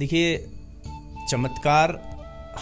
देखिए चमत्कार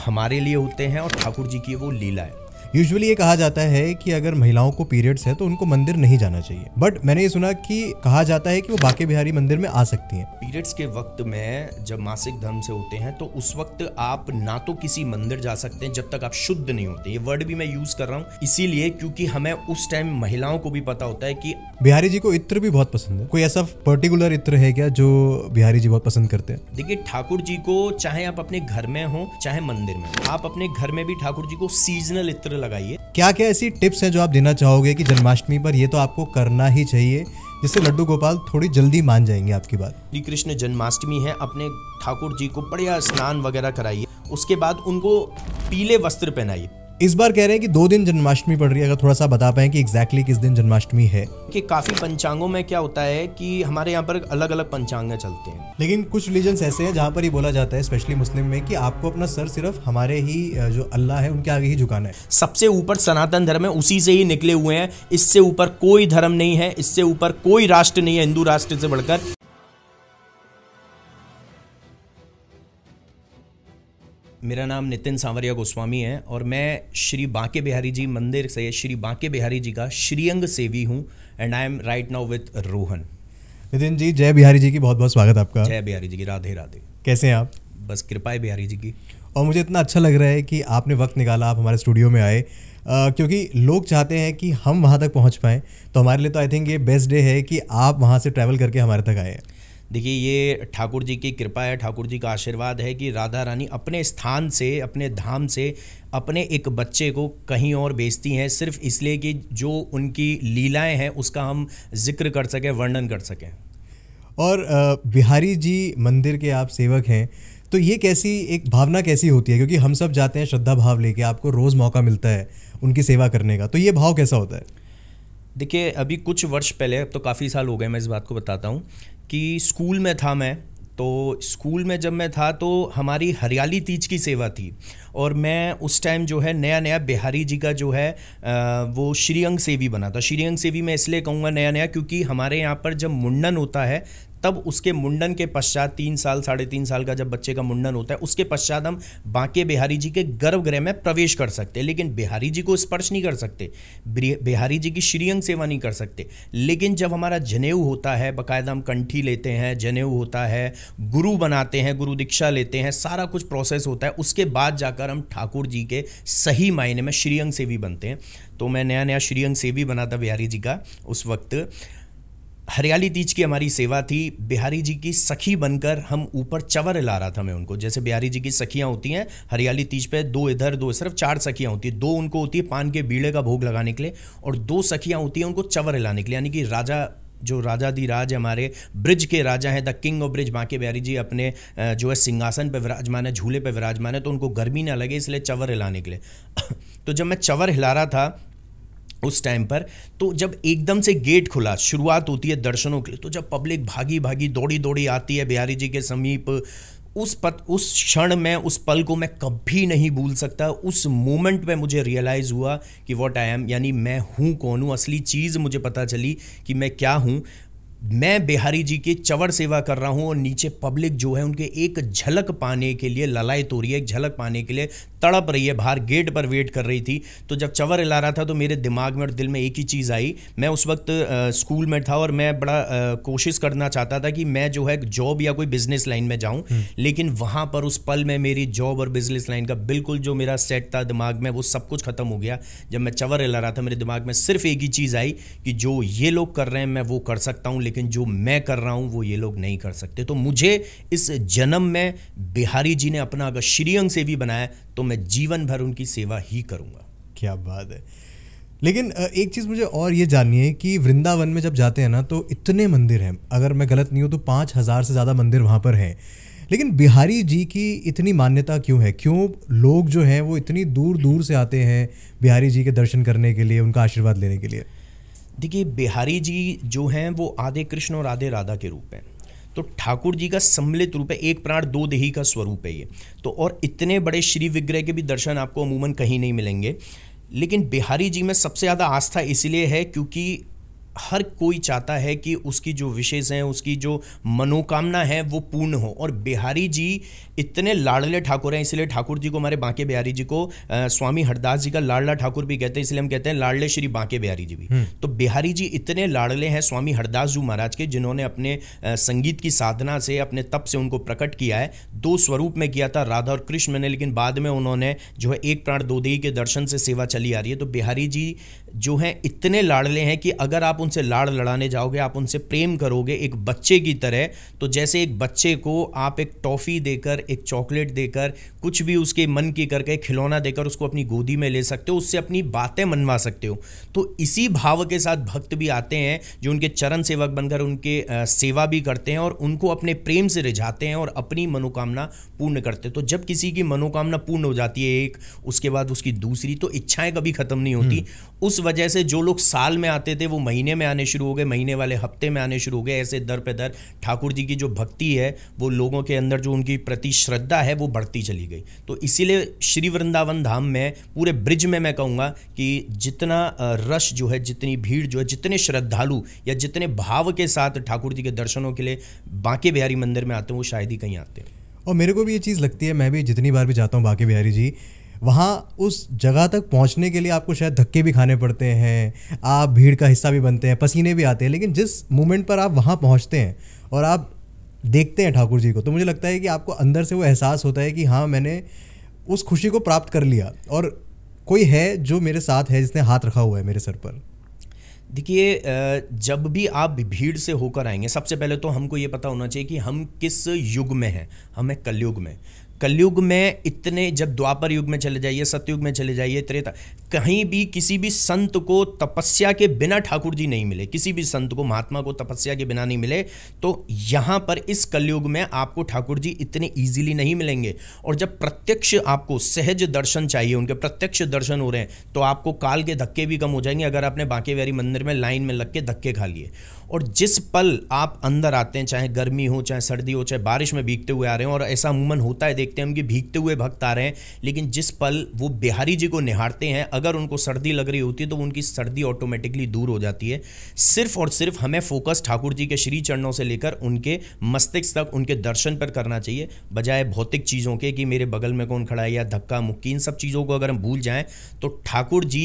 हमारे लिए होते हैं और ठाकुर जी की वो लीला है यूजुअली ये कहा जाता है कि अगर महिलाओं को पीरियड्स है तो उनको मंदिर नहीं जाना चाहिए बट मैंने ये सुना कि कहा जाता है कि वो बाके बिहारी मंदिर में आ सकती हैं पीरियड्स के वक्त में जब मासिक धर्म से होते हैं तो उस वक्त आप ना तो किसी मंदिर जा सकते हैं जब तक आप शुद्ध नहीं होते ये वर्ड भी मैं यूज कर रहा हूँ इसीलिए क्योंकि हमें उस टाइम महिलाओं को भी पता होता है की बिहारी जी को इत्र भी बहुत पसंद है कोई ऐसा पर्टिकुलर इत्र है क्या जो बिहारी जी बहुत पसंद करते हैं देखिए ठाकुर जी को चाहे आप अपने घर में हो चाहे मंदिर में आप अपने घर में भी ठाकुर जी को सीजनल इत्र लगाइए क्या क्या ऐसी टिप्स हैं जो आप देना चाहोगे कि जन्माष्टमी पर ये तो आपको करना ही चाहिए जिससे लड्डू गोपाल थोड़ी जल्दी मान जाएंगे आपकी बात श्री कृष्ण जन्माष्टमी है अपने ठाकुर जी को बढ़िया स्नान वगैरह कराइए उसके बाद उनको पीले वस्त्र पहनाइए इस बार कह रहे हैं कि दो दिन जन्माष्टमी पड़ रही है अगर थोड़ा सा बता पाए कि एग्जैक्टली किस दिन जन्माष्टमी है कि काफी पंचांगों में क्या होता है कि हमारे यहाँ पर अलग अलग पंचांग चलते हैं लेकिन कुछ रिलीजन ऐसे हैं जहाँ पर ये बोला जाता है स्पेशली मुस्लिम में कि आपको अपना सर सिर्फ हमारे ही जो अल्लाह है उनके आगे ही झुकाना है सबसे ऊपर सनातन धर्म है उसी से ही निकले हुए हैं इससे ऊपर कोई धर्म नहीं है इससे ऊपर कोई राष्ट्र नहीं है हिंदू राष्ट्र से बढ़कर मेरा नाम नितिन सांवरिया गोस्वामी है और मैं श्री बांके बिहारी जी मंदिर से श्री बांके बिहारी जी का श्रीअंग सेवी हूँ and I am right now with Rohan Nitin ji Jai Bihari जी की बहुत बहुत स्वागत आपका जय बिहारी जी की राधे राधे कैसे हैं आप बस कृपा है बिहारी जी की और मुझे इतना अच्छा लग रहा है कि आपने वक्त निकाला आप हमारे स्टूडियो में आए Uh, क्योंकि लोग चाहते हैं कि हम वहाँ तक पहुँच पाएँ तो हमारे लिए तो आई थिंक ये बेस्ट डे है कि आप वहाँ से ट्रैवल करके हमारे तक आए देखिए ये ठाकुर जी की कृपा है ठाकुर जी का आशीर्वाद है कि राधा रानी अपने स्थान से अपने धाम से अपने एक बच्चे को कहीं और भेजती हैं सिर्फ इसलिए कि जो उनकी लीलाएं हैं उसका हम जिक्र कर सकें वर्णन कर सकें और बिहारी जी मंदिर के आप सेवक हैं तो ये कैसी एक भावना कैसी होती है क्योंकि हम सब जाते हैं श्रद्धा भाव लेके आपको रोज़ मौका मिलता है उनकी सेवा करने का तो ये भाव कैसा होता है देखिए अभी कुछ वर्ष पहले अब तो काफ़ी साल हो गए मैं इस बात को बताता हूँ कि स्कूल में था मैं तो स्कूल में जब मैं था तो हमारी हरियाली तीज की सेवा थी और मैं उस टाइम जो है नया नया बिहारी जी का जो है वो श्रीअंग सेवी बना था श्रीअंग सेवी मैं इसलिए कहूँगा नया नया क्योंकि हमारे यहाँ पर जब मुंडन होता है तब उसके मुंडन के पश्चात तीन साल साढ़े तीन साल का जब बच्चे का मुंडन होता है उसके पश्चात हम बांके बिहारी जी के गर्भगृह में प्रवेश कर सकते हैं लेकिन बिहारी जी को स्पर्श नहीं कर सकते बिहारी जी की श्रीअंग सेवा नहीं कर सकते लेकिन जब हमारा जनेऊ होता है बाकायदा हम कंठी लेते हैं जनेऊ होता है गुरु बनाते हैं गुरु दीक्षा लेते हैं सारा कुछ प्रोसेस होता है उसके बाद जाकर हम ठाकुर जी के सही मायने में श्रीअंग सेवी बनते हैं तो मैं नया नया श्रीअंग सेवी बना था बिहारी जी का उस वक्त हरियाली तीज की हमारी सेवा थी बिहारी जी की सखी बनकर हम ऊपर चवर ला रहा था मैं उनको जैसे बिहारी जी की सखियाँ होती हैं हरियाली तीज पे दो इधर दो सिर्फ चार सखियाँ होती हैं दो उनको होती है पान के बीड़े का भोग लगाने के लिए और दो सखियाँ होती हैं उनको चवर लाने के लिए यानी कि राजा जो राजा दी राज हमारे ब्रिज के राजा हैं the king of Braj Banke Bihari ji अपने जो है सिंहासन पर विराजमान है झूले पर विराजमान है तो उनको गर्मी ना लगे इसलिए चवर हिलाने के लिए तो जब मैं चवर हिला रहा था उस टाइम पर तो जब एकदम से गेट खुला शुरुआत होती है दर्शनों के लिए तो जब पब्लिक भागी भागी दौड़ी दौड़ी आती है बिहारी जी के समीप उस पत उस क्षण में उस पल को मैं कभी नहीं भूल सकता उस मोमेंट में मुझे रियलाइज़ हुआ कि वॉट आई एम यानी मैं हूँ कौन हूँ असली चीज़ मुझे पता चली कि मैं क्या हूँ मैं बिहारी जी की चवर सेवा कर रहा हूँ और नीचे पब्लिक जो है उनके एक झलक पाने के लिए ललाई तो रही है एक झलक पाने के लिए तड़प रही है बाहर गेट पर वेट कर रही थी तो जब चवर हिला रहा था तो मेरे दिमाग में और दिल में एक ही चीज़ आई मैं उस वक्त आ, स्कूल में था और मैं बड़ा आ, कोशिश करना चाहता था कि मैं जो है जॉब या कोई बिजनेस लाइन में जाऊँ हम्म। लेकिन वहाँ पर उस पल में मेरी जॉब और बिजनेस लाइन का बिल्कुल जो मेरा सेट था दिमाग में वो सब कुछ ख़त्म हो गया जब मैं चवर हिला रहा था मेरे दिमाग में सिर्फ एक ही चीज़ आई कि जो ये लोग कर रहे हैं मैं वो कर सकता हूँ लेकिन जो मैं कर रहा हूँ वो ये लोग नहीं कर सकते तो मुझे इस जन्म में बिहारी जी ने अपना अगर श्रीअंग से भी बनाया तो मैं जीवन भर उनकी सेवा ही करूँगा क्या बात है लेकिन एक चीज़ मुझे और ये जाननी है कि वृंदावन में जब जाते हैं ना तो इतने मंदिर हैं अगर मैं गलत नहीं हूँ तो पाँच हज़ार से ज़्यादा मंदिर वहाँ पर हैं लेकिन बिहारी जी की इतनी मान्यता क्यों है क्यों लोग जो हैं वो इतनी दूर दूर से आते हैं बिहारी जी के दर्शन करने के लिए उनका आशीर्वाद लेने के लिए देखिए बिहारी जी जो हैं वो आधे कृष्ण और आधे राधा के रूप हैं तो ठाकुर जी का सम्मिलित रूप है एक प्राण दो देही का स्वरूप है ये तो और इतने बड़े श्री विग्रह के भी दर्शन आपको अमूमन कहीं नहीं मिलेंगे लेकिन बिहारी जी में सबसे ज़्यादा आस्था इसलिए है क्योंकि हर कोई चाहता है कि उसकी जो विशेष हैं उसकी जो मनोकामना है वो पूर्ण हो और बिहारी जी इतने लाडले ठाकुर हैं इसलिए ठाकुर जी को हमारे बांके बिहारी जी को आ, स्वामी हरदास जी का लाडला ठाकुर भी कहते हैं इसलिए हम कहते हैं लाडले श्री बांके बिहारी जी भी हम्म। तो बिहारी जी इतने लाडले हैं स्वामी हरदास जी महाराज के जिन्होंने अपने संगीत की साधना से अपने तप से उनको प्रकट किया है दो स्वरूप में किया था राधा और कृष्ण ने लेकिन बाद में उन्होंने जो है एक प्राण दो देवी के दर्शन से सेवा चली आ रही है तो बिहारी जी जो हैं इतने लाड़ले हैं कि अगर आप उनसे लाड़ लड़ाने जाओगे आप उनसे प्रेम करोगे एक बच्चे की तरह तो जैसे एक बच्चे को आप एक टॉफ़ी देकर एक चॉकलेट देकर कुछ भी उसके मन की करके खिलौना देकर उसको अपनी गोदी में ले सकते हो उससे अपनी बातें मनवा सकते हो तो इसी भाव के साथ भक्त भी आते हैं जो उनके चरण सेवक बनकर उनके सेवा भी करते हैं और उनको अपने प्रेम से रिझाते हैं और अपनी मनोकामना पूर्ण करते हैं तो जब किसी की मनोकामना पूर्ण हो जाती है एक उसके बाद उसकी दूसरी तो इच्छाएं कभी ख़त्म नहीं होती हम्म। उस वजह से जो लोग साल में आते थे वो महीने में आने शुरू हो गए महीने वाले हफ्ते में आने शुरू हो गए ऐसे दर पे दर ठाकुर जी की जो भक्ति है वो लोगों के अंदर जो उनकी प्रति श्रद्धा है वो बढ़ती चली गई तो इसीलिए श्री वृंदावन धाम में पूरे ब्रिज में मैं कहूँगा कि जितना रश जो है जितनी भीड़ जो है जितने श्रद्धालु या जितने भाव के साथ ठाकुर जी के दर्शनों के लिए बांके बिहारी मंदिर में आते हैं वो शायद ही कहीं आते हैं और मेरे को भी ये चीज़ लगती है मैं भी जितनी बार भी जाता हूँ बांके बिहारी जी वहाँ उस जगह तक पहुँचने के लिए आपको शायद धक्के भी खाने पड़ते हैं आप भीड़ का हिस्सा भी बनते हैं पसीने भी आते हैं लेकिन जिस मोमेंट पर आप वहाँ पहुँचते हैं और आप देखते हैं ठाकुर जी को तो मुझे लगता है कि आपको अंदर से वो एहसास होता है कि हाँ मैंने उस खुशी को प्राप्त कर लिया और कोई है जो मेरे साथ है जिसने हाथ रखा हुआ है मेरे सर पर देखिए जब भी आप भीड़ से होकर आएंगे सबसे पहले तो हमको ये पता होना चाहिए कि हम किस युग में हैं हम हैं कलयुग में कलयुग में इतने जब द्वापर युग में चले जाइए सतयुग में चले जाइए त्रेता कहीं भी किसी भी संत को तपस्या के बिना ठाकुर जी नहीं मिले किसी भी संत को महात्मा को तपस्या के बिना नहीं मिले तो यहाँ पर इस कलयुग में आपको ठाकुर जी इतने ईजिली नहीं मिलेंगे और जब प्रत्यक्ष आपको सहज दर्शन चाहिए उनके प्रत्यक्ष दर्शन हो रहे हैं तो आपको काल के धक्के भी कम हो जाएंगे अगर आपने बांकेवारी मंदिर में लाइन में लग के धक्के खा लिए और जिस पल आप अंदर आते हैं चाहे गर्मी हो चाहे सर्दी हो चाहे बारिश में भीगते हुए आ रहे हैं और ऐसा अमूमन होता है देखते हैं हम कि भीगते हुए भक्त आ रहे हैं लेकिन जिस पल वो बिहारी जी को निहारते हैं अगर उनको सर्दी लग रही होती है तो उनकी सर्दी ऑटोमेटिकली दूर हो जाती है सिर्फ और सिर्फ हमें फोकस ठाकुर जी के श्री चरणों से लेकर उनके मस्तिष्क तक उनके दर्शन पर करना चाहिए बजाय भौतिक चीज़ों के कि मेरे बगल में कौन खड़ा है या धक्का मुक्की इन सब चीज़ों को अगर हम भूल जाएँ तो ठाकुर जी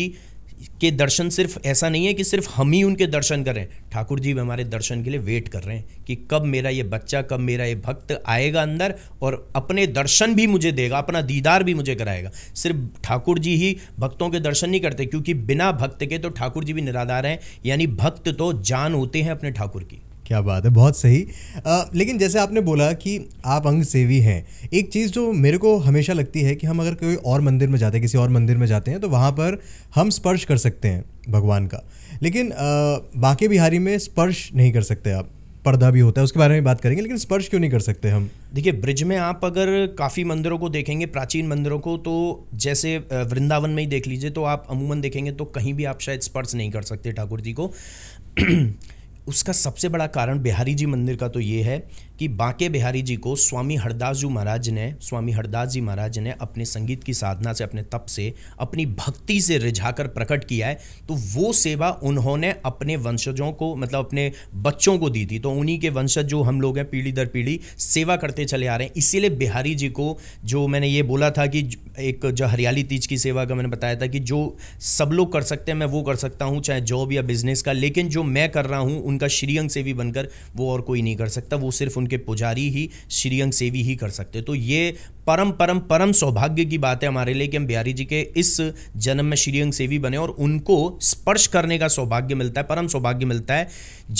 के दर्शन सिर्फ ऐसा नहीं है कि सिर्फ हम ही उनके दर्शन करें ठाकुर जी भी हमारे दर्शन के लिए वेट कर रहे हैं कि कब मेरा ये बच्चा कब मेरा ये भक्त आएगा अंदर और अपने दर्शन भी मुझे देगा अपना दीदार भी मुझे कराएगा सिर्फ ठाकुर जी ही भक्तों के दर्शन नहीं करते क्योंकि बिना भक्त के तो ठाकुर जी भी निराधार हैं यानी भक्त तो जान होते हैं अपने ठाकुर की क्या बात है बहुत सही आ, लेकिन जैसे आपने बोला कि आप अंग सेवी हैं एक चीज़ जो मेरे को हमेशा लगती है कि हम अगर कोई और मंदिर में जाते हैं किसी और मंदिर में जाते हैं तो वहाँ पर हम स्पर्श कर सकते हैं भगवान का लेकिन बाकी बिहारी में स्पर्श नहीं कर सकते आप पर्दा भी होता है उसके बारे में बात करेंगे लेकिन स्पर्श क्यों नहीं कर सकते हम देखिए ब्रिज में आप अगर काफ़ी मंदिरों को देखेंगे प्राचीन मंदिरों को तो जैसे वृंदावन में ही देख लीजिए तो आप अमूमन देखेंगे तो कहीं भी आप शायद स्पर्श नहीं कर सकते ठाकुर जी को उसका सबसे बड़ा कारण बिहारी जी मंदिर का तो ये है कि बांके बिहारी जी को स्वामी हरदास जी महाराज ने स्वामी हरदास जी महाराज ने अपने संगीत की साधना से अपने तप से अपनी भक्ति से रिझाकर प्रकट किया है तो वो सेवा उन्होंने अपने वंशजों को मतलब अपने बच्चों को दी थी तो उन्हीं के वंशज जो हम लोग हैं पीढ़ी दर पीढ़ी सेवा करते चले आ रहे हैं इसीलिए बिहारी जी को जो मैंने ये बोला था कि एक जो हरियाली तीज की सेवा का मैंने बताया था कि जो सब लोग कर सकते हैं मैं वो कर सकता हूँ चाहे जॉब या बिजनेस का लेकिन जो मैं कर रहा हूँ उनका श्रीअंग सेवी बनकर वो और कोई नहीं कर सकता वो सिर्फ उनके के पुजारी ही श्रीअंग सेवी ही कर सकते तो ये परम परम परम सौभाग्य की बात है हमारे लिए कि हम बिहारी जी के इस जन्म में श्रीअंग सेवी बने और उनको स्पर्श करने का सौभाग्य मिलता है परम सौभाग्य मिलता है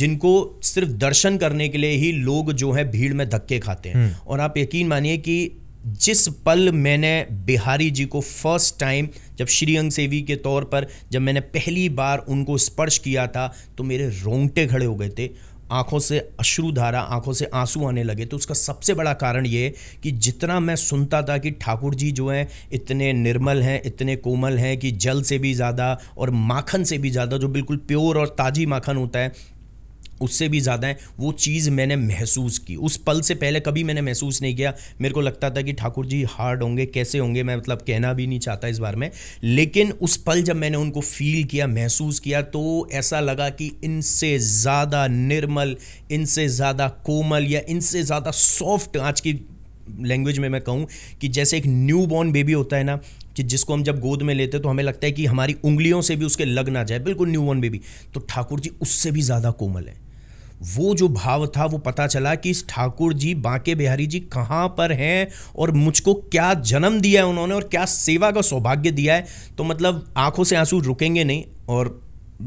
जिनको सिर्फ दर्शन करने के लिए ही लोग जो है भीड़ में धक्के खाते हैं हम्म। और आप यकीन मानिए कि जिस पल मैंने बिहारी जी को फर्स्ट टाइम जब श्रीअंग सेवी के तौर पर जब मैंने पहली बार उनको स्पर्श किया था तो मेरे रोंगटे खड़े हो गए थे आंखों से अश्रुधारा आंखों से आंसू आने लगे तो उसका सबसे बड़ा कारण ये कि जितना मैं सुनता था कि ठाकुर जी जो हैं इतने निर्मल हैं इतने कोमल हैं कि जल से भी ज़्यादा और माखन से भी ज़्यादा जो बिल्कुल प्योर और ताजी माखन होता है उससे भी ज़्यादा है वो चीज़ मैंने महसूस की उस पल से पहले कभी मैंने महसूस नहीं किया मेरे को लगता था कि ठाकुर जी हार्ड होंगे कैसे होंगे मैं मतलब कहना भी नहीं चाहता इस बार में लेकिन उस पल जब मैंने उनको फील किया महसूस किया तो ऐसा लगा कि इनसे ज़्यादा निर्मल इनसे ज़्यादा कोमल या इनसे ज़्यादा सॉफ्ट आज की लैंग्वेज में मैं कहूँ कि जैसे एक न्यू बॉर्न बेबी होता है ना कि जिसको हम जब गोद में लेते तो हमें लगता है कि हमारी उंगलियों से भी उसके लग ना जाए बिल्कुल न्यू बॉर्न बेबी तो ठाकुर जी उससे भी ज़्यादा कोमल है वो जो भाव था वो पता चला कि इस ठाकुर जी बांके बिहारी जी कहाँ पर हैं और मुझको क्या जन्म दिया है उन्होंने और क्या सेवा का सौभाग्य दिया है तो मतलब आंखों से आंसू रुकेंगे नहीं और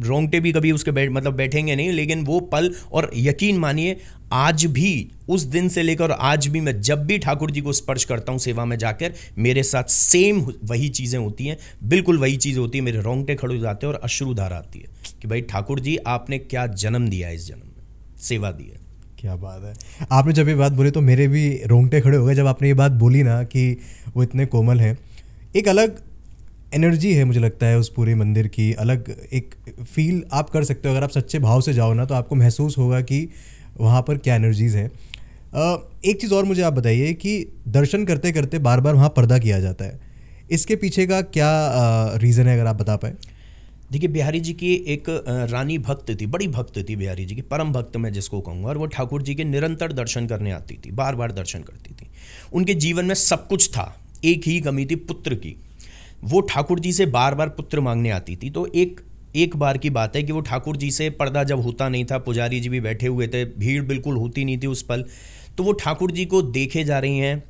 रोंगटे भी कभी उसके बैठ मतलब बैठेंगे नहीं लेकिन वो पल और यकीन मानिए आज भी उस दिन से लेकर आज भी मैं जब भी ठाकुर जी को स्पर्श करता हूँ सेवा में जाकर मेरे साथ सेम वही चीज़ें होती हैं बिल्कुल वही चीज़ होती है मेरे रोंगटे खड़े हो जाते हैं और अश्रुधार आती है कि भाई ठाकुर जी आपने क्या जन्म दिया इस जन्म सेवा दी है क्या बात है आपने जब ये बात बोली तो मेरे भी रोंगटे खड़े हो गए जब आपने ये बात बोली ना कि वो इतने कोमल हैं एक अलग एनर्जी है मुझे लगता है उस पूरे मंदिर की अलग एक फील आप कर सकते हो अगर आप सच्चे भाव से जाओ ना तो आपको महसूस होगा कि वहाँ पर क्या एनर्जीज़ हैं एक चीज़ और मुझे आप बताइए कि दर्शन करते करते बार बार वहाँ पर्दा किया जाता है इसके पीछे का क्या रीज़न है अगर आप बता पाए देखिए बिहारी जी की एक रानी भक्त थी बड़ी भक्त थी बिहारी जी की परम भक्त मैं जिसको कहूँगा और वो ठाकुर जी के निरंतर दर्शन करने आती थी बार बार दर्शन करती थी उनके जीवन में सब कुछ था एक ही कमी थी पुत्र की वो ठाकुर जी से बार बार पुत्र मांगने आती थी तो एक एक बार की बात है कि वो ठाकुर जी से पर्दा जब होता नहीं था पुजारी जी भी बैठे हुए थे भीड़ बिल्कुल होती नहीं थी उस पल तो वो ठाकुर जी को देखे जा रही हैं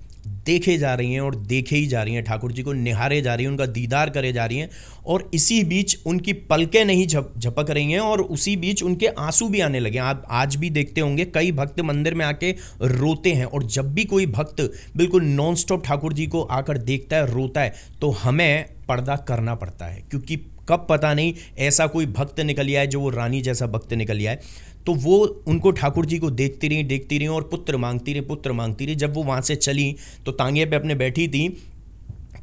देखे जा रही हैं और देखे ही जा रही हैं ठाकुर जी को निहारे जा रही हैं उनका दीदार करे जा रही हैं और इसी बीच उनकी पलकें नहीं झपक रही हैं और उसी बीच उनके आंसू भी आने लगे हैं आप आज भी देखते होंगे कई भक्त मंदिर में आके रोते हैं और जब भी कोई भक्त बिल्कुल नॉनस्टॉप ठाकुर जी को आकर देखता है रोता है तो हमें पर्दा करना पड़ता है क्योंकि कब पता नहीं ऐसा कोई भक्त निकल आए जो वो रानी जैसा भक्त निकल आए तो वो उनको ठाकुर जी को देखती रहीं देखती रहीं और पुत्र मांगती रहीं पुत्र मांगती रहीं जब वो वहाँ से चली तो तांगे पे अपने बैठी थी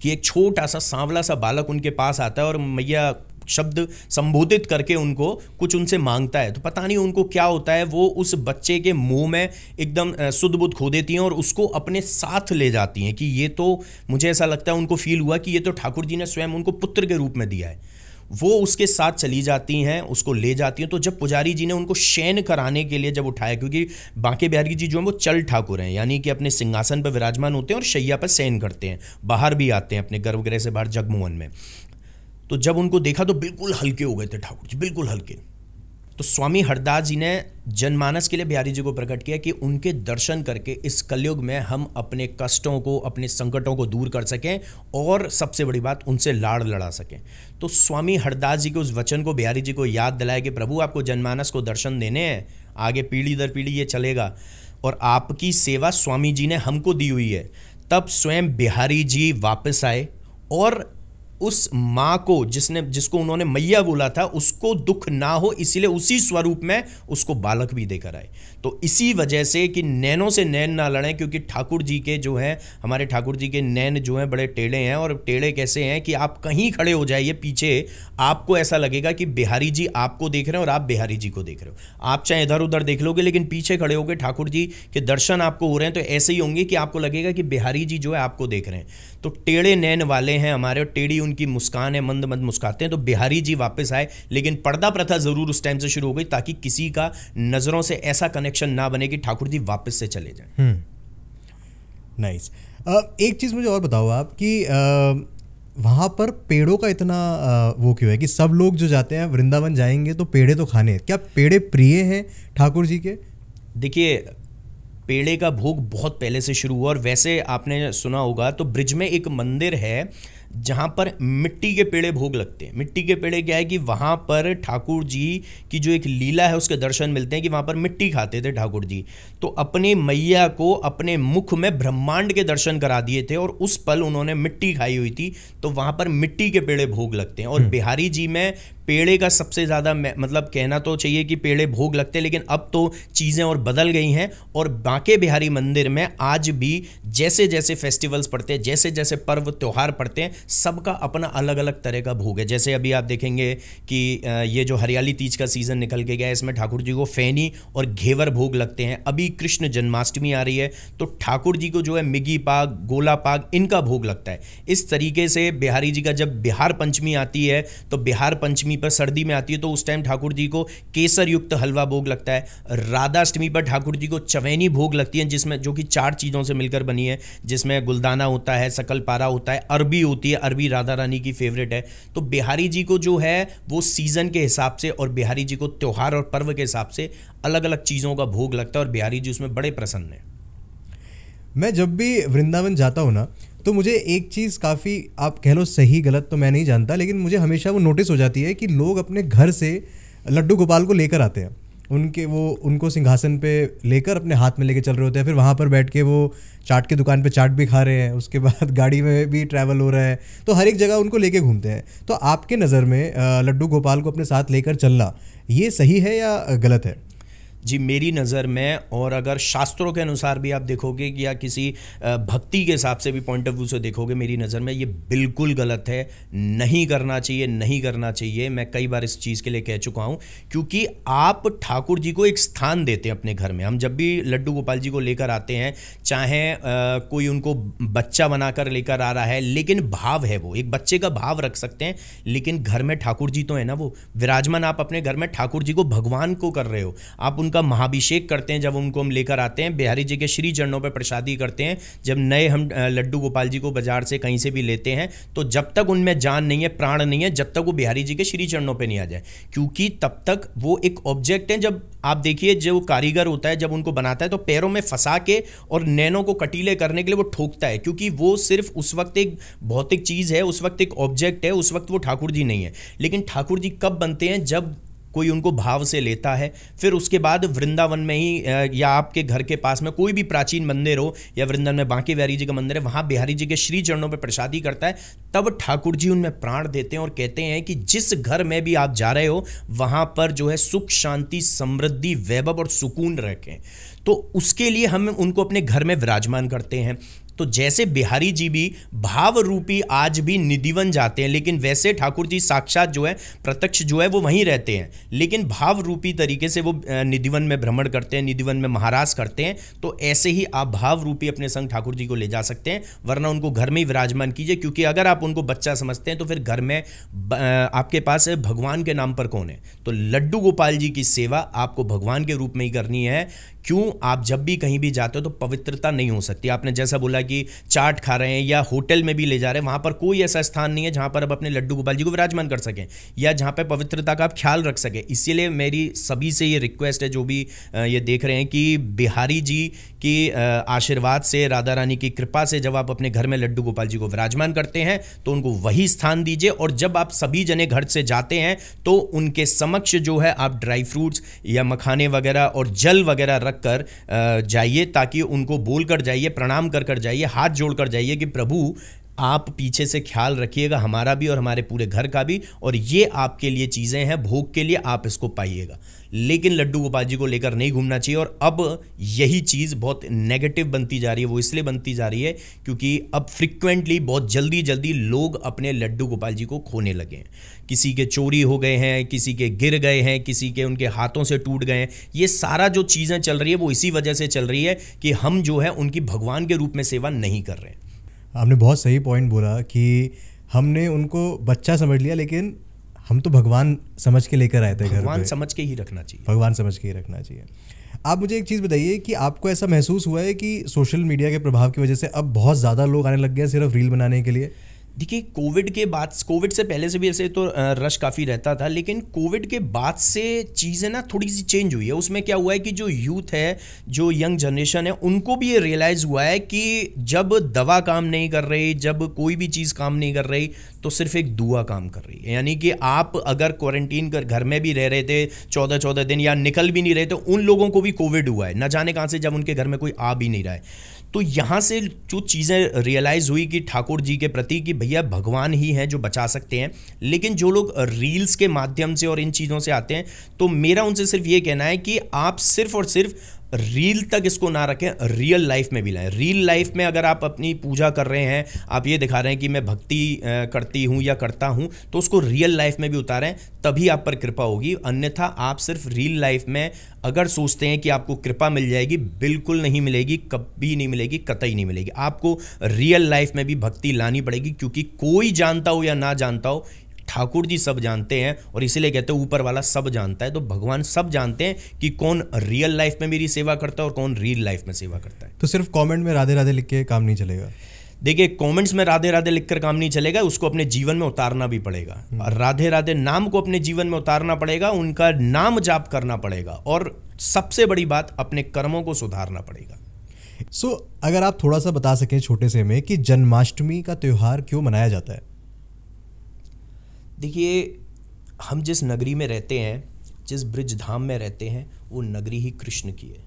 कि एक छोटा सा सांवला सा बालक उनके पास आता है और मैया शब्द संबोधित करके उनको कुछ उनसे मांगता है तो पता नहीं उनको क्या होता है वो उस बच्चे के मुंह में एकदम शुद्ध बुद्ध खो देती हैं और उसको अपने साथ ले जाती हैं कि ये तो मुझे ऐसा लगता है उनको फील हुआ कि ये तो ठाकुर जी ने स्वयं उनको पुत्र के रूप में दिया है वो उसके साथ चली जाती हैं उसको ले जाती हैं तो जब पुजारी जी ने उनको शयन कराने के लिए जब उठाया क्योंकि बांके बिहारी जी जो हैं वो चल ठाकुर हैं यानी कि अपने सिंहासन पर विराजमान होते हैं और शैया पर शैन करते हैं बाहर भी आते हैं अपने गर्भगृह से बाहर जगमोहन में तो जब उनको देखा तो बिल्कुल हल्के हो गए थे ठाकुर जी बिल्कुल हल्के तो स्वामी हरदास जी ने जनमानस के लिए बिहारी जी को प्रकट किया कि उनके दर्शन करके इस कलयुग में हम अपने कष्टों को अपने संकटों को दूर कर सकें और सबसे बड़ी बात उनसे लाड़ लड़ा सकें तो स्वामी हरदास जी के उस वचन को बिहारी जी को याद दिलाया कि प्रभु आपको जनमानस को दर्शन देने हैं आगे पीढ़ी दर पीढ़ी ये चलेगा और आपकी सेवा स्वामी जी ने हमको दी हुई है तब स्वयं बिहारी जी वापस आए और उस माँ को जिसने जिसको उन्होंने मैया बोला था उसको दुख ना हो इसलिए उसी स्वरूप में उसको बालक भी देकर आए तो इसी वजह से कि नैनों से नैन ना लड़ें क्योंकि ठाकुर जी के जो हैं हमारे ठाकुर जी के नैन जो हैं बड़े टेढ़े हैं और टेढ़े कैसे हैं कि आप कहीं खड़े हो जाइए पीछे आपको ऐसा लगेगा कि बिहारी जी आपको देख रहे हैं और आप बिहारी जी को देख रहे हो आप चाहे इधर उधर देख लोगे लेकिन पीछे खड़े गए ठाकुर जी के दर्शन आपको हो रहे हैं तो ऐसे ही होंगे कि आपको लगेगा कि बिहारी जी जो है आपको देख रहे हैं तो टेढ़े नैन वाले हैं हमारे और टेढ़ी उनकी मुस्कान है मंद मंद मुस्काते हैं तो बिहारी जी वापस आए लेकिन पर्दा प्रथा ज़रूर उस टाइम से शुरू हो गई ताकि किसी का नज़रों से ऐसा कनेक्ट इम्प्रेशन ना बने कि ठाकुर जी वापस से चले जाए नाइस हम्म। nice. uh, एक चीज़ मुझे और बताओ आप कि uh, वहाँ पर पेड़ों का इतना uh, वो क्यों है कि सब लोग जो जाते हैं वृंदावन जाएंगे तो पेड़े तो खाने क्या पेड़े प्रिय हैं ठाकुर जी के देखिए पेड़े का भोग बहुत पहले से शुरू हुआ और वैसे आपने सुना होगा तो ब्रिज में एक मंदिर है जहाँ पर मिट्टी के पेड़े भोग लगते हैं मिट्टी के पेड़े क्या है कि वहाँ पर ठाकुर जी की जो एक लीला है उसके दर्शन मिलते हैं कि वहाँ पर मिट्टी खाते थे ठाकुर जी तो अपने मैया को अपने मुख में ब्रह्मांड के दर्शन करा दिए थे और उस पल उन्होंने मिट्टी खाई हुई थी तो वहाँ पर मिट्टी के पेड़े भोग लगते हैं और हम्म। बिहारी जी में पेड़े का सबसे ज़्यादा मतलब कहना तो चाहिए कि पेड़े भोग लगते हैं लेकिन अब तो चीज़ें और बदल गई हैं और बांके बिहारी मंदिर में आज भी जैसे जैसे फेस्टिवल्स पड़ते हैं जैसे जैसे पर्व त्यौहार पड़ते हैं सबका अपना अलग अलग तरह का भोग है जैसे अभी आप देखेंगे कि ये जो हरियाली तीज का सीज़न निकल के गया है इसमें ठाकुर जी को फैनी और घेवर भोग लगते हैं अभी कृष्ण जन्माष्टमी आ रही है तो ठाकुर जी को जो है मिगी पाग गोला पाग इनका भोग लगता है इस तरीके से बिहारी जी का जब बिहार पंचमी आती है तो बिहार पंचमी अष्टमी पर सर्दी में आती है तो उस टाइम ठाकुर जी को केसर युक्त हलवा भोग लगता है राधाष्टमी पर ठाकुर जी को चवैनी भोग लगती है जिसमें जो कि चार चीज़ों से मिलकर बनी है जिसमें गुलदाना होता है सकल पारा होता है अरबी होती है अरबी राधा रानी की फेवरेट है तो बिहारी जी को जो है वो सीज़न के हिसाब से और बिहारी जी को त्यौहार और पर्व के हिसाब से अलग अलग चीज़ों का भोग लगता है और बिहारी जी उसमें बड़े प्रसन्न हैं मैं जब भी वृंदावन जाता हूँ ना तो मुझे एक चीज़ काफ़ी आप कह लो सही गलत तो मैं नहीं जानता लेकिन मुझे हमेशा वो नोटिस हो जाती है कि लोग अपने घर से लड्डू गोपाल को लेकर आते हैं उनके वो उनको सिंहासन पे लेकर अपने हाथ में लेके चल रहे होते हैं फिर वहाँ पर बैठ के वो चाट की दुकान पे चाट भी खा रहे हैं उसके बाद गाड़ी में भी ट्रैवल हो रहा है तो हर एक जगह उनको लेके घूमते हैं तो आपके नज़र में लड्डू गोपाल को अपने साथ लेकर चलना ये सही है या गलत है जी मेरी नज़र में और अगर शास्त्रों के अनुसार भी आप देखोगे या किसी भक्ति के हिसाब से भी पॉइंट ऑफ व्यू से देखोगे मेरी नज़र में ये बिल्कुल गलत है नहीं करना चाहिए नहीं करना चाहिए मैं कई बार इस चीज़ के लिए कह चुका हूँ क्योंकि आप ठाकुर जी को एक स्थान देते हैं अपने घर में हम जब भी लड्डू गोपाल जी को लेकर आते हैं चाहे कोई उनको बच्चा बनाकर लेकर आ रहा है लेकिन भाव है वो एक बच्चे का भाव रख सकते हैं लेकिन घर में ठाकुर जी तो है ना वो विराजमान आप अपने घर में ठाकुर जी को भगवान को कर रहे हो आप उन उनका महाभिषेक करते हैं जब उनको हम लेकर आते हैं बिहारी जी के श्री चरणों पर प्रसादी करते हैं जब नए हम लड्डू गोपाल जी को बाजार से कहीं से भी लेते हैं तो जब तक उनमें जान नहीं है प्राण नहीं है जब तक वो बिहारी जी के श्री चरणों पर नहीं आ जाए क्योंकि तब तक वो एक ऑब्जेक्ट है जब आप देखिए जो कारीगर होता है जब उनको बनाता है तो पैरों में फंसा के और नैनों को कटीले करने के लिए वो ठोकता है क्योंकि वो सिर्फ उस वक्त एक भौतिक चीज़ है उस वक्त एक ऑब्जेक्ट है उस वक्त वो ठाकुर जी नहीं है लेकिन ठाकुर जी कब बनते हैं जब कोई उनको भाव से लेता है फिर उसके बाद वृंदावन में ही या आपके घर के पास में कोई भी प्राचीन मंदिर हो या वृंदावन में बांके बिहारी जी का मंदिर है वहाँ बिहारी जी के श्री चरणों पर प्रसादी करता है तब ठाकुर जी उनमें प्राण देते हैं और कहते हैं कि जिस घर में भी आप जा रहे हो वहाँ पर जो है सुख शांति समृद्धि वैभव और सुकून रखें तो उसके लिए हम उनको अपने घर में विराजमान करते हैं तो जैसे बिहारी जी भी भाव रूपी आज भी निधिवन जाते हैं लेकिन वैसे ठाकुर जी साक्षात जो है प्रत्यक्ष जो है वो वहीं रहते हैं लेकिन भाव रूपी तरीके से वो निधिवन में भ्रमण करते हैं निधिवन में महाराज करते हैं तो ऐसे ही आप भाव रूपी अपने संग ठाकुर जी को ले जा सकते हैं वरना उनको घर में ही विराजमान कीजिए क्योंकि अगर आप उनको बच्चा समझते हैं तो फिर घर में आपके पास भगवान के नाम पर कौन है तो लड्डू गोपाल जी की सेवा आपको भगवान के रूप में ही करनी है क्यों आप जब भी कहीं भी जाते हो तो पवित्रता नहीं हो सकती आपने जैसा बोला कि चाट खा रहे हैं या होटल में भी ले जा रहे हैं वहाँ पर कोई ऐसा स्थान नहीं है जहाँ पर आप अपने लड्डू गोपाल जी को विराजमान कर सकें या जहाँ पर पवित्रता का आप ख्याल रख सकें इसीलिए मेरी सभी से ये रिक्वेस्ट है जो भी ये देख रहे हैं कि बिहारी जी कि आशीर्वाद से राधा रानी की कृपा से जब आप अपने घर में लड्डू गोपाल जी को विराजमान करते हैं तो उनको वही स्थान दीजिए और जब आप सभी जने घर से जाते हैं तो उनके समक्ष जो है आप ड्राई फ्रूट्स या मखाने वगैरह और जल वगैरह रख कर जाइए ताकि उनको बोल कर जाइए प्रणाम कर कर जाइए हाथ जोड़ कर जाइए कि प्रभु आप पीछे से ख्याल रखिएगा हमारा भी और हमारे पूरे घर का भी और ये आपके लिए चीज़ें हैं भोग के लिए आप इसको पाइएगा लेकिन लड्डू गोपाल जी को लेकर नहीं घूमना चाहिए और अब यही चीज़ बहुत नेगेटिव बनती जा रही है वो इसलिए बनती जा रही है क्योंकि अब फ्रिक्वेंटली बहुत जल्दी जल्दी लोग अपने लड्डू गोपाल जी को खोने लगे हैं किसी के चोरी हो गए हैं किसी के गिर गए हैं किसी के उनके हाथों से टूट गए हैं ये सारा जो चीज़ें चल रही है वो इसी वजह से चल रही है कि हम जो है उनकी भगवान के रूप में सेवा नहीं कर रहे हैं आपने बहुत सही पॉइंट बोला कि हमने उनको बच्चा समझ लिया लेकिन हम तो भगवान समझ के लेकर आए थे घर भगवान समझ के ही रखना चाहिए भगवान समझ के ही रखना चाहिए आप मुझे एक चीज़ बताइए कि आपको ऐसा महसूस हुआ है कि सोशल मीडिया के प्रभाव की वजह से अब बहुत ज़्यादा लोग आने लग गए हैं सिर्फ रील बनाने के लिए देखिए कोविड के बाद कोविड से पहले से भी ऐसे तो रश काफ़ी रहता था लेकिन कोविड के बाद से चीज़ें ना थोड़ी सी चेंज हुई है उसमें क्या हुआ है कि जो यूथ है जो यंग जनरेशन है उनको भी ये रियलाइज़ हुआ है कि जब दवा काम नहीं कर रही जब कोई भी चीज़ काम नहीं कर रही तो सिर्फ एक दुआ काम कर रही है यानी कि आप अगर क्वारंटीन कर घर में भी रह रहे थे चौदह चौदह दिन या निकल भी नहीं रहे थे तो उन लोगों को भी कोविड हुआ है ना जाने कहाँ से जब उनके घर में कोई आ भी नहीं रहा है तो यहाँ से जो चीज़ें रियलाइज़ हुई कि ठाकुर जी के प्रति कि भैया भगवान ही हैं जो बचा सकते हैं लेकिन जो लोग रील्स के माध्यम से और इन चीज़ों से आते हैं तो मेरा उनसे सिर्फ ये कहना है कि आप सिर्फ और सिर्फ रील तक इसको ना रखें रियल लाइफ में भी लाएं रियल लाइफ में अगर आप अपनी पूजा कर रहे हैं आप ये दिखा रहे हैं कि मैं भक्ति करती हूँ या करता हूँ तो उसको रियल लाइफ में भी उतारें तभी आप पर कृपा होगी अन्यथा आप सिर्फ रियल लाइफ में अगर सोचते हैं कि आपको कृपा मिल जाएगी बिल्कुल नहीं मिलेगी कभी नहीं मिलेगी कतई नहीं मिलेगी आपको रियल लाइफ में भी भक्ति लानी पड़ेगी क्योंकि कोई जानता हो या ना जानता हो ठाकुर जी सब जानते हैं और इसीलिए कहते हैं ऊपर वाला सब जानता है तो भगवान सब जानते हैं कि कौन रियल लाइफ में मेरी सेवा करता है और कौन रियल लाइफ में सेवा करता है तो सिर्फ कॉमेंट में राधे राधे लिख के काम नहीं चलेगा देखिए कमेंट्स में राधे राधे लिखकर काम नहीं चलेगा उसको अपने जीवन में उतारना भी पड़ेगा हम्म। और राधे राधे नाम को अपने जीवन में उतारना पड़ेगा उनका नाम जाप करना पड़ेगा और सबसे बड़ी बात अपने कर्मों को सुधारना पड़ेगा सो so, अगर आप थोड़ा सा बता सकें छोटे से में कि जन्माष्टमी का त्यौहार क्यों मनाया जाता है देखिए हम जिस नगरी में रहते हैं जिस ब्रिज धाम में रहते हैं वो नगरी ही कृष्ण की है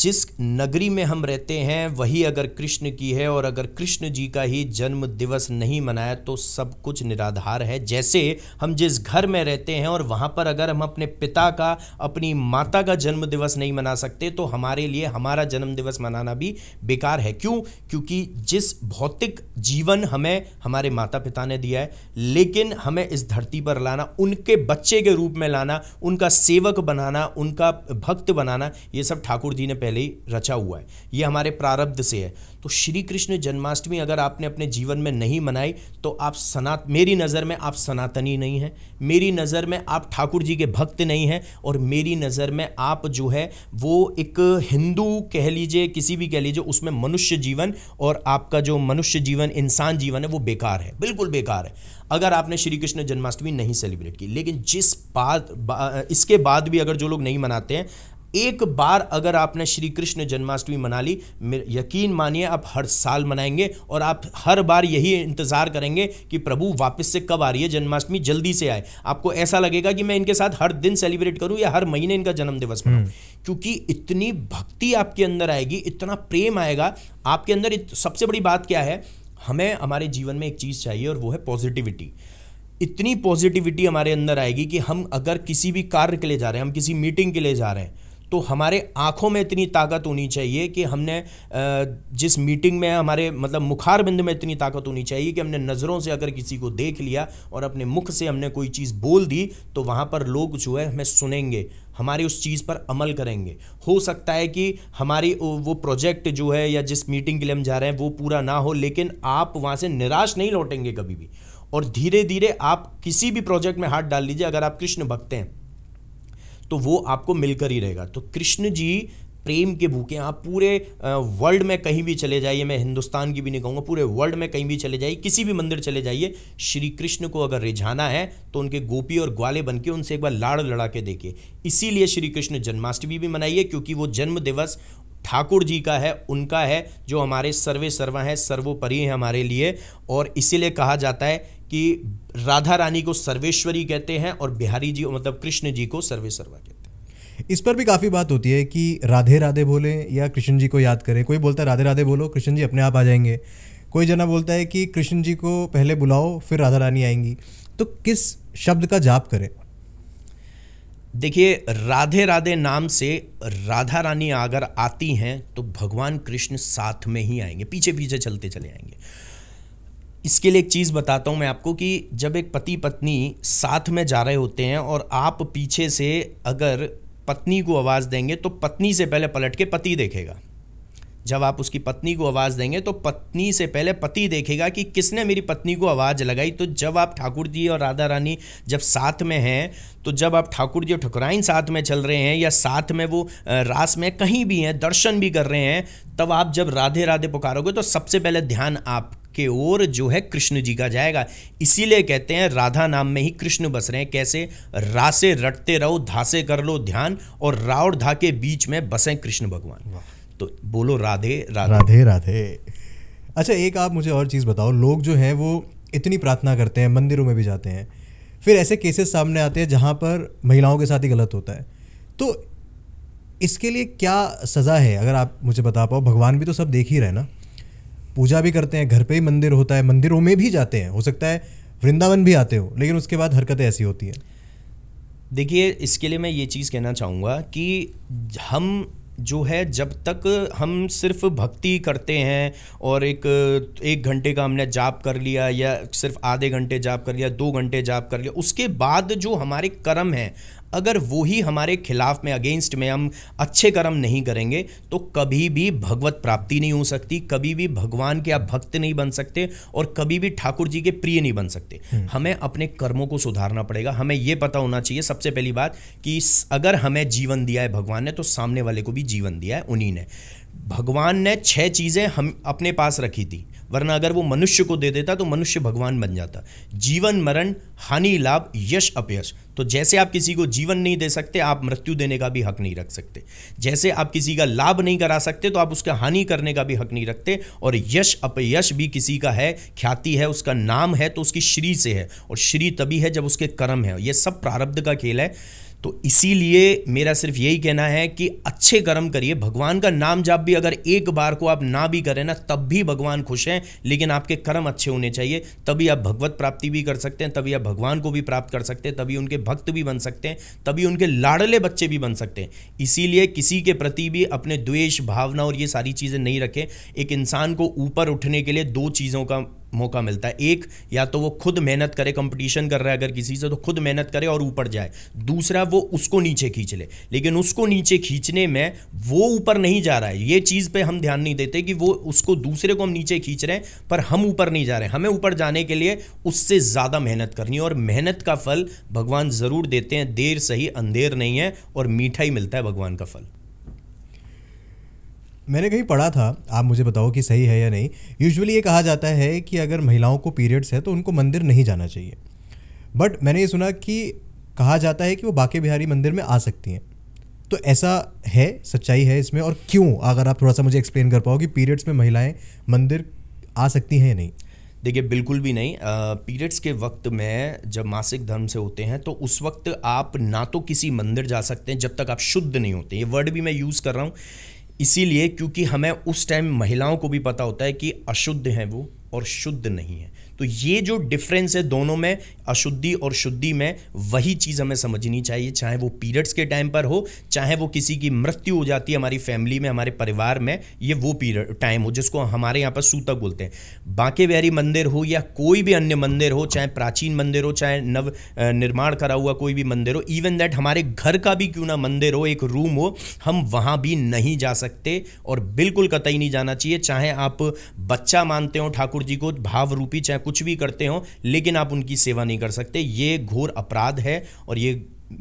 जिस नगरी में हम रहते हैं वही अगर कृष्ण की है और अगर कृष्ण जी का ही जन्म दिवस नहीं मनाया तो सब कुछ निराधार है जैसे हम जिस घर में रहते हैं और वहाँ पर अगर हम अपने पिता का अपनी माता का जन्म दिवस नहीं मना सकते तो हमारे लिए हमारा जन्म दिवस मनाना भी बेकार है क्यों क्योंकि जिस भौतिक जीवन हमें हमारे माता पिता ने दिया है लेकिन हमें इस धरती पर लाना उनके बच्चे के रूप में लाना उनका सेवक बनाना उनका भक्त बनाना ये सब ठाकुर जी ने ने पहले ही रचा हुआ है ये हमारे प्रारब्ध से है तो श्री कृष्ण जन्माष्टमी अगर आपने अपने जीवन में नहीं मनाई तो आप सनात मेरी नज़र में आप सनातनी नहीं हैं मेरी नज़र में आप ठाकुर जी के भक्त नहीं हैं और मेरी नज़र में आप जो है वो एक हिंदू कह लीजिए किसी भी कह लीजिए उसमें मनुष्य जीवन और आपका जो मनुष्य जीवन इंसान जीवन है वो बेकार है बिल्कुल बेकार है अगर आपने श्री कृष्ण जन्माष्टमी नहीं सेलिब्रेट की लेकिन जिस बात बा, इसके बाद भी अगर जो लोग नहीं मनाते हैं एक बार अगर आपने श्री कृष्ण जन्माष्टमी मना ली यकीन मानिए आप हर साल मनाएंगे और आप हर बार यही इंतज़ार करेंगे कि प्रभु वापस से कब आ रही है जन्माष्टमी जल्दी से आए आपको ऐसा लगेगा कि मैं इनके साथ हर दिन सेलिब्रेट करूं या हर महीने इनका जन्मदिवस मनाऊं हम्म। क्योंकि इतनी भक्ति आपके अंदर आएगी इतना प्रेम आएगा आपके अंदर सबसे बड़ी बात क्या है हमें हमारे जीवन में एक चीज़ चाहिए और वो है पॉजिटिविटी इतनी पॉजिटिविटी हमारे अंदर आएगी कि हम अगर किसी भी कार्य के लिए जा रहे हैं हम किसी मीटिंग के लिए जा रहे हैं तो हमारे आँखों में इतनी ताकत होनी चाहिए कि हमने जिस मीटिंग में हमारे मतलब मुखार बिंद में इतनी ताकत होनी चाहिए कि हमने नज़रों से अगर किसी को देख लिया और अपने मुख से हमने कोई चीज़ बोल दी तो वहाँ पर लोग जो है हमें सुनेंगे हमारी उस चीज़ पर अमल करेंगे हो सकता है कि हमारी वो प्रोजेक्ट जो है या जिस मीटिंग के लिए हम जा रहे हैं वो पूरा ना हो लेकिन आप वहाँ से निराश नहीं लौटेंगे कभी भी और धीरे धीरे आप किसी भी प्रोजेक्ट में हाथ डाल लीजिए अगर आप कृष्ण भक्त हैं तो वो आपको मिलकर ही रहेगा तो कृष्ण जी प्रेम के भूखे आप पूरे वर्ल्ड में कहीं भी चले जाइए मैं हिंदुस्तान की भी नहीं कहूँगा पूरे वर्ल्ड में कहीं भी चले जाइए किसी भी मंदिर चले जाइए श्री कृष्ण को अगर रिझाना है तो उनके गोपी और ग्वाले बन के उनसे एक बार लाड़ लड़ा के देखिए इसीलिए श्री कृष्ण जन्माष्टमी भी मनाइए क्योंकि वो जन्म दिवस ठाकुर जी का है उनका है जो हमारे सर्वे सर्वा है सर्वोपरि है हमारे लिए और इसीलिए कहा जाता है कि राधा रानी को सर्वेश्वरी कहते हैं और बिहारी जी मतलब कृष्ण जी को सर्वेश्वरवा कहते हैं इस पर भी काफ़ी बात होती है कि राधे राधे बोले या कृष्ण जी को याद करें कोई बोलता है राधे राधे बोलो कृष्ण जी अपने आप आ जाएंगे कोई जना बोलता है कि कृष्ण जी को पहले बुलाओ फिर राधा रानी आएंगी तो किस शब्द का जाप करें देखिए राधे राधे नाम से राधा रानी अगर आती हैं तो भगवान कृष्ण साथ में ही आएंगे पीछे पीछे चलते चले आएंगे इसके लिए एक चीज़ बताता हूँ मैं आपको कि जब एक पति पत्नी साथ में जा रहे होते हैं और आप पीछे से अगर पत्नी को आवाज़ देंगे तो पत्नी से पहले पलट के पति देखेगा जब आप उसकी पत्नी को आवाज़ देंगे तो पत्नी से पहले पति देखेगा कि किसने मेरी पत्नी को आवाज़ लगाई तो जब आप ठाकुर जी और राधा रानी जब साथ में हैं तो जब आप ठाकुर जी और ठकुराइन साथ में चल रहे हैं या साथ में वो रास में कहीं भी हैं दर्शन भी कर रहे हैं तब आप जब राधे राधे पुकारोगे तो सबसे पहले ध्यान आप के ओर जो है कृष्ण जी का जाएगा इसीलिए कहते हैं राधा नाम में ही कृष्ण बस रहे हैं कैसे रासे रटते रहो धासे कर लो ध्यान और राव धा के बीच में बसे कृष्ण भगवान तो बोलो राधे राधे राधे राधे अच्छा एक आप मुझे और चीज़ बताओ लोग जो हैं वो इतनी प्रार्थना करते हैं मंदिरों में भी जाते हैं फिर ऐसे केसेस सामने आते हैं जहाँ पर महिलाओं के साथ ही गलत होता है तो इसके लिए क्या सज़ा है अगर आप मुझे बता पाओ भगवान भी तो सब देख ही रहे ना पूजा भी करते हैं घर पे ही मंदिर होता है मंदिरों में भी जाते हैं हो सकता है वृंदावन भी आते हो लेकिन उसके बाद हरकतें ऐसी होती हैं देखिए इसके लिए मैं ये चीज़ कहना चाहूँगा कि हम जो है जब तक हम सिर्फ भक्ति करते हैं और एक एक घंटे का हमने जाप कर लिया या सिर्फ आधे घंटे जाप कर लिया दो घंटे जाप कर लिया उसके बाद जो हमारे कर्म हैं अगर वो ही हमारे खिलाफ में अगेंस्ट में हम अच्छे कर्म नहीं करेंगे तो कभी भी भगवत प्राप्ति नहीं हो सकती कभी भी भगवान के आप भक्त नहीं बन सकते और कभी भी ठाकुर जी के प्रिय नहीं बन सकते हम्म। हमें अपने कर्मों को सुधारना पड़ेगा हमें यह पता होना चाहिए सबसे पहली बात कि अगर हमें जीवन दिया है भगवान ने तो सामने वाले को भी जीवन दिया है उन्हीं ने भगवान ने छह चीज़ें हम अपने पास रखी थी वरना अगर वो मनुष्य को दे देता तो मनुष्य भगवान बन जाता जीवन मरण हानि लाभ यश अपयश तो जैसे आप किसी को जीवन नहीं दे सकते आप मृत्यु देने का भी हक नहीं रख सकते जैसे आप किसी का लाभ नहीं करा सकते तो आप उसका हानि करने का भी हक नहीं रखते और यश अपयश भी किसी का है ख्याति है उसका नाम है तो उसकी श्री से है और श्री तभी है जब उसके कर्म है यह सब प्रारब्ध का खेल है तो इसीलिए मेरा सिर्फ यही कहना है कि अच्छे कर्म करिए भगवान का नाम जाप भी अगर एक बार को आप ना भी करें ना तब भी भगवान खुश हैं लेकिन आपके कर्म अच्छे होने चाहिए तभी आप भगवत प्राप्ति भी कर सकते हैं तभी आप भगवान को भी प्राप्त कर सकते हैं तभी उनके भक्त भी बन सकते हैं तभी उनके लाडले बच्चे भी बन सकते हैं इसीलिए किसी के प्रति भी अपने द्वेष भावना और ये सारी चीज़ें नहीं रखें एक इंसान को ऊपर उठने के लिए दो चीज़ों का मौका मिलता है एक या तो वो खुद मेहनत करे कंपटीशन कर रहा है अगर किसी से तो खुद मेहनत करे और ऊपर जाए दूसरा वो उसको नीचे खींच ले लेकिन उसको नीचे खींचने में वो ऊपर नहीं जा रहा है ये चीज़ पे हम ध्यान नहीं देते कि वो उसको दूसरे को हम नीचे खींच रहे हैं पर हम ऊपर नहीं जा रहे हमें ऊपर जाने के लिए उससे ज़्यादा मेहनत करनी है और मेहनत का फल भगवान ज़रूर देते हैं देर सही अंधेर नहीं है और मीठा ही मिलता है भगवान का फल मैंने कहीं पढ़ा था आप मुझे बताओ कि सही है या नहीं यूजुअली ये कहा जाता है कि अगर महिलाओं को पीरियड्स है तो उनको मंदिर नहीं जाना चाहिए बट मैंने ये सुना कि कहा जाता है कि वो बाके बिहारी मंदिर में आ सकती हैं तो ऐसा है सच्चाई है इसमें और क्यों अगर आप थोड़ा सा मुझे एक्सप्लेन कर पाओ कि पीरियड्स में महिलाएं मंदिर आ सकती हैं या नहीं देखिए बिल्कुल भी नहीं पीरियड्स के वक्त में जब मासिक धर्म से होते हैं तो उस वक्त आप ना तो किसी मंदिर जा सकते हैं जब तक आप शुद्ध नहीं होते ये वर्ड भी मैं यूज़ कर रहा हूँ इसीलिए क्योंकि हमें उस टाइम महिलाओं को भी पता होता है कि अशुद्ध हैं वो और शुद्ध नहीं है तो ये जो डिफरेंस है दोनों में अशुद्धि और शुद्धि में वही चीज़ हमें समझनी चाहिए चाहे वो पीरियड्स के टाइम पर हो चाहे वो किसी की मृत्यु हो जाती है हमारी फैमिली में हमारे परिवार में ये वो पीरियड टाइम हो जिसको हमारे यहाँ पर सूतक बोलते हैं बांके बिहारी मंदिर हो या कोई भी अन्य मंदिर हो चाहे प्राचीन मंदिर हो चाहे नव निर्माण करा हुआ कोई भी मंदिर हो इवन दैट हमारे घर का भी क्यों ना मंदिर हो एक रूम हो हम वहाँ भी नहीं जा सकते और बिल्कुल कतई नहीं जाना चाहिए चाहे आप बच्चा मानते हो ठाकुर जी को भाव रूपी चाहे कुछ कुछ भी करते हो लेकिन आप उनकी सेवा नहीं कर सकते ये घोर अपराध है और ये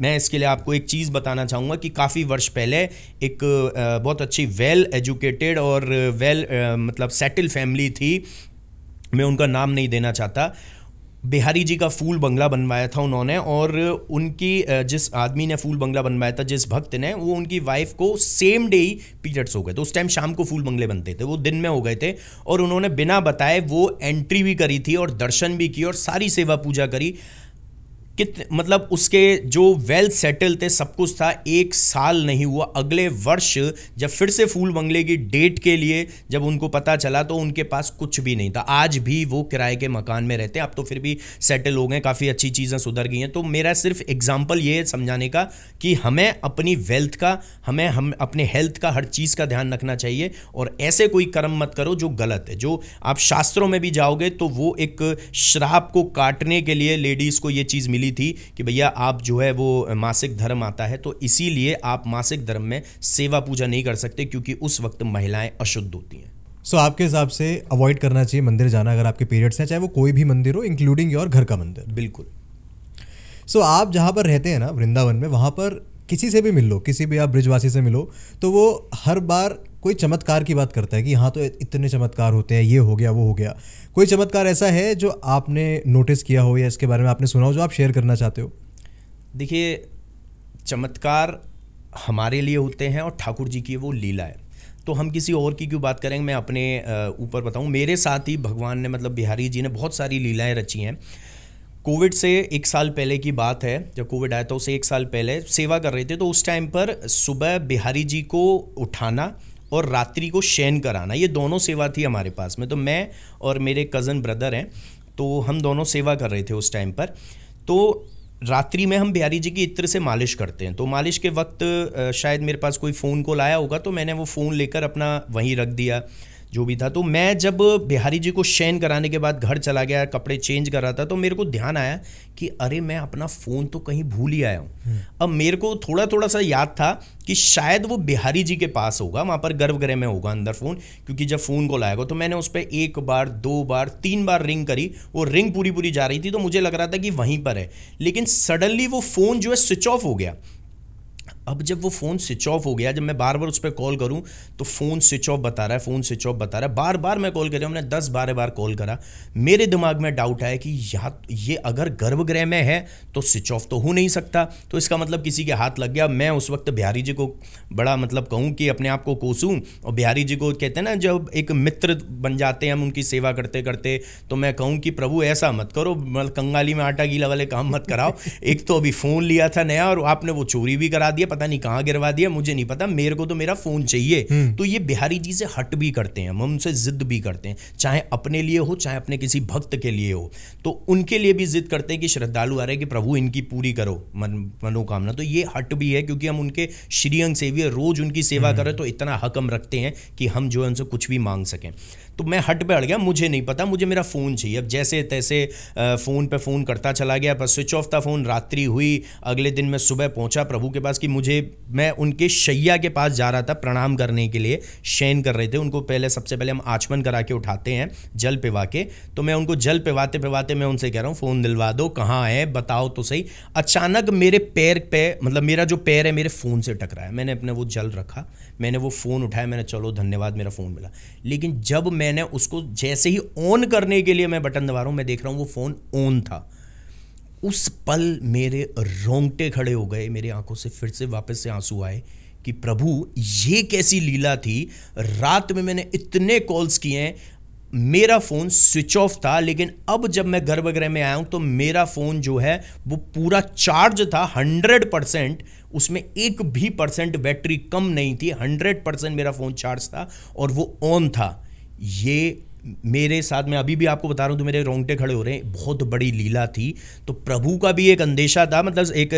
मैं इसके लिए आपको एक चीज़ बताना चाहूँगा कि काफ़ी वर्ष पहले एक बहुत अच्छी वेल एजुकेटेड और वेल मतलब सेटल फैमिली थी मैं उनका नाम नहीं देना चाहता बिहारी जी का फूल बंगला बनवाया था उन्होंने और उनकी जिस आदमी ने फूल बंगला बनवाया था जिस भक्त ने वो उनकी वाइफ को सेम डे ही पीरियड्स हो गए थे उस टाइम शाम को फूल बंगले बनते थे वो दिन में हो गए थे और उन्होंने बिना बताए वो एंट्री भी करी थी और दर्शन भी किए और सारी सेवा पूजा करी कित मतलब उसके जो वेल सेटल थे सब कुछ था एक साल नहीं हुआ अगले वर्ष जब फिर से फूल बंगले की डेट के लिए जब उनको पता चला तो उनके पास कुछ भी नहीं था आज भी वो किराए के मकान में रहते हैं अब तो फिर भी सेटल हो गए काफ़ी अच्छी चीज़ें सुधर गई हैं तो मेरा सिर्फ एग्जाम्पल ये है समझाने का कि हमें अपनी वेल्थ का हमें हम अपने हेल्थ का हर चीज़ का ध्यान रखना चाहिए और ऐसे कोई कर्म मत करो जो गलत है जो आप शास्त्रों में भी जाओगे तो वो एक श्राप को काटने के लिए लेडीज़ को ये चीज़ मिली दी थी कि भैया आप जो है वो मासिक धर्म आता है तो इसीलिए आप मासिक धर्म में सेवा पूजा नहीं कर सकते क्योंकि उस वक्त महिलाएं अशुद्ध होती हैं सो so, आपके हिसाब से अवॉइड करना चाहिए मंदिर जाना अगर आपके पीरियड्स हैं चाहे वो कोई भी मंदिर हो इंक्लूडिंग योर घर का मंदिर बिल्कुल सो so, आप जहाँ पर रहते हैं ना वृंदावन में वहाँ पर किसी से भी मिल लो किसी भी आप ब्रिजवासी से मिलो तो वो हर बार कोई चमत्कार की बात करता है कि यहाँ तो इतने चमत्कार होते हैं ये हो गया वो हो गया कोई चमत्कार ऐसा है जो आपने नोटिस किया हो या इसके बारे में आपने सुना हो जो आप शेयर करना चाहते हो देखिए चमत्कार हमारे लिए होते हैं और ठाकुर जी की वो लीला है तो हम किसी और की क्यों बात करेंगे मैं अपने ऊपर बताऊं मेरे साथ ही भगवान ने मतलब बिहारी जी ने बहुत सारी लीलाएं रची हैं कोविड से एक साल पहले की बात है जब कोविड आया था उससे एक साल पहले सेवा कर रहे थे तो उस टाइम पर सुबह बिहारी जी को उठाना और रात्रि को शयन कराना ये दोनों सेवा थी हमारे पास में तो मैं और मेरे कज़न ब्रदर हैं तो हम दोनों सेवा कर रहे थे उस टाइम पर तो रात्रि में हम बिहारी जी की इत्र से मालिश करते हैं तो मालिश के वक्त शायद मेरे पास कोई फ़ोन कॉल आया होगा तो मैंने वो फ़ोन लेकर अपना वहीं रख दिया जो भी था तो मैं जब बिहारी जी को शयन कराने के बाद घर चला गया कपड़े चेंज कर रहा था तो मेरे को ध्यान आया कि अरे मैं अपना फ़ोन तो कहीं भूल ही आया हूँ हम्म। अब मेरे को थोड़ा थोड़ा सा याद था कि शायद वो बिहारी जी के पास होगा वहाँ पर गर्भगृह में होगा अंदर फ़ोन क्योंकि जब फ़ोन को लाएगा तो मैंने उस पर एक बार दो बार तीन बार रिंग करी वो रिंग पूरी पूरी जा रही थी तो मुझे लग रहा था कि वहीं पर है लेकिन सडनली वो फ़ोन जो है स्विच ऑफ हो गया अब जब वो फ़ोन स्विच ऑफ हो गया जब मैं बार बार उस पर कॉल करूँ तो फ़ोन स्विच ऑफ बता रहा है फ़ोन स्विच ऑफ बता रहा है बार बार मैं कॉल कर रहा हूँ मैंने दस बारह बार कॉल करा मेरे दिमाग में डाउट आया कि या ये अगर गर्भगृह में है तो स्विच ऑफ तो हो नहीं सकता तो इसका मतलब किसी के हाथ लग गया मैं उस वक्त बिहारी जी को बड़ा मतलब कहूँ कि अपने आप को कोसूँ और बिहारी जी को कहते हैं ना जब एक मित्र बन जाते हैं हम उनकी सेवा करते करते तो मैं कहूँ कि प्रभु ऐसा मत करो मतलब कंगाली में आटा गीला वाले काम मत कराओ एक तो अभी फ़ोन लिया था नया और आपने वो चोरी भी करा दिया पता पता नहीं कहाँ गिरवा दिया मुझे नहीं पता मेरे को तो मेरा फोन चाहिए हम्म। तो ये बिहारी जी से हट भी करते हैं हम उनसे जिद भी करते हैं चाहे अपने लिए हो चाहे अपने किसी भक्त के लिए हो तो उनके लिए भी जिद करते हैं कि श्रद्धालु आ रहे हैं कि प्रभु इनकी पूरी करो मन मनोकामना तो ये हट भी है क्योंकि हम उनके श्रीअंग सेवी रोज उनकी सेवा हम्म। करें तो इतना हक हम रखते हैं कि हम जो है उनसे कुछ भी मांग सकें तो मैं हट पे अड़ गया मुझे नहीं पता मुझे मेरा फ़ोन चाहिए अब जैसे तैसे फ़ोन पे फ़ोन करता चला गया पर स्विच ऑफ था फ़ोन रात्रि हुई अगले दिन मैं सुबह पहुंचा प्रभु के पास कि मुझे मैं उनके शैया के पास जा रहा था प्रणाम करने के लिए शयन कर रहे थे उनको पहले सबसे पहले हम आचमन करा के उठाते हैं जल पिवा के तो मैं उनको जल पिवाते पिवाते मैं उनसे कह रहा हूँ फ़ोन दिलवा दो कहाँ है बताओ तो सही अचानक मेरे पैर पे मतलब मेरा जो पैर है मेरे फ़ोन से टकराया मैंने अपने वो जल रखा मैंने वो फ़ोन उठाया मैंने चलो धन्यवाद मेरा फ़ोन मिला लेकिन जब मैंने उसको जैसे ही ऑन करने के लिए मैं बटन दबा रहा हूँ मैं देख रहा हूँ वो फ़ोन ऑन था उस पल मेरे रोंगटे खड़े हो गए मेरी आंखों से फिर से वापस से आंसू आए कि प्रभु ये कैसी लीला थी रात में मैंने इतने कॉल्स किए हैं मेरा फ़ोन स्विच ऑफ था लेकिन अब जब मैं घर वगैरह में आया हूँ तो मेरा फ़ोन जो है वो पूरा चार्ज था हंड्रेड परसेंट उसमें एक भी परसेंट बैटरी कम नहीं थी हंड्रेड परसेंट मेरा फ़ोन चार्ज था और वो ऑन था ये मेरे साथ में अभी भी आपको बता रहा हूँ तो मेरे रोंगटे खड़े हो रहे हैं बहुत बड़ी लीला थी तो प्रभु का भी एक अंदेशा था मतलब एक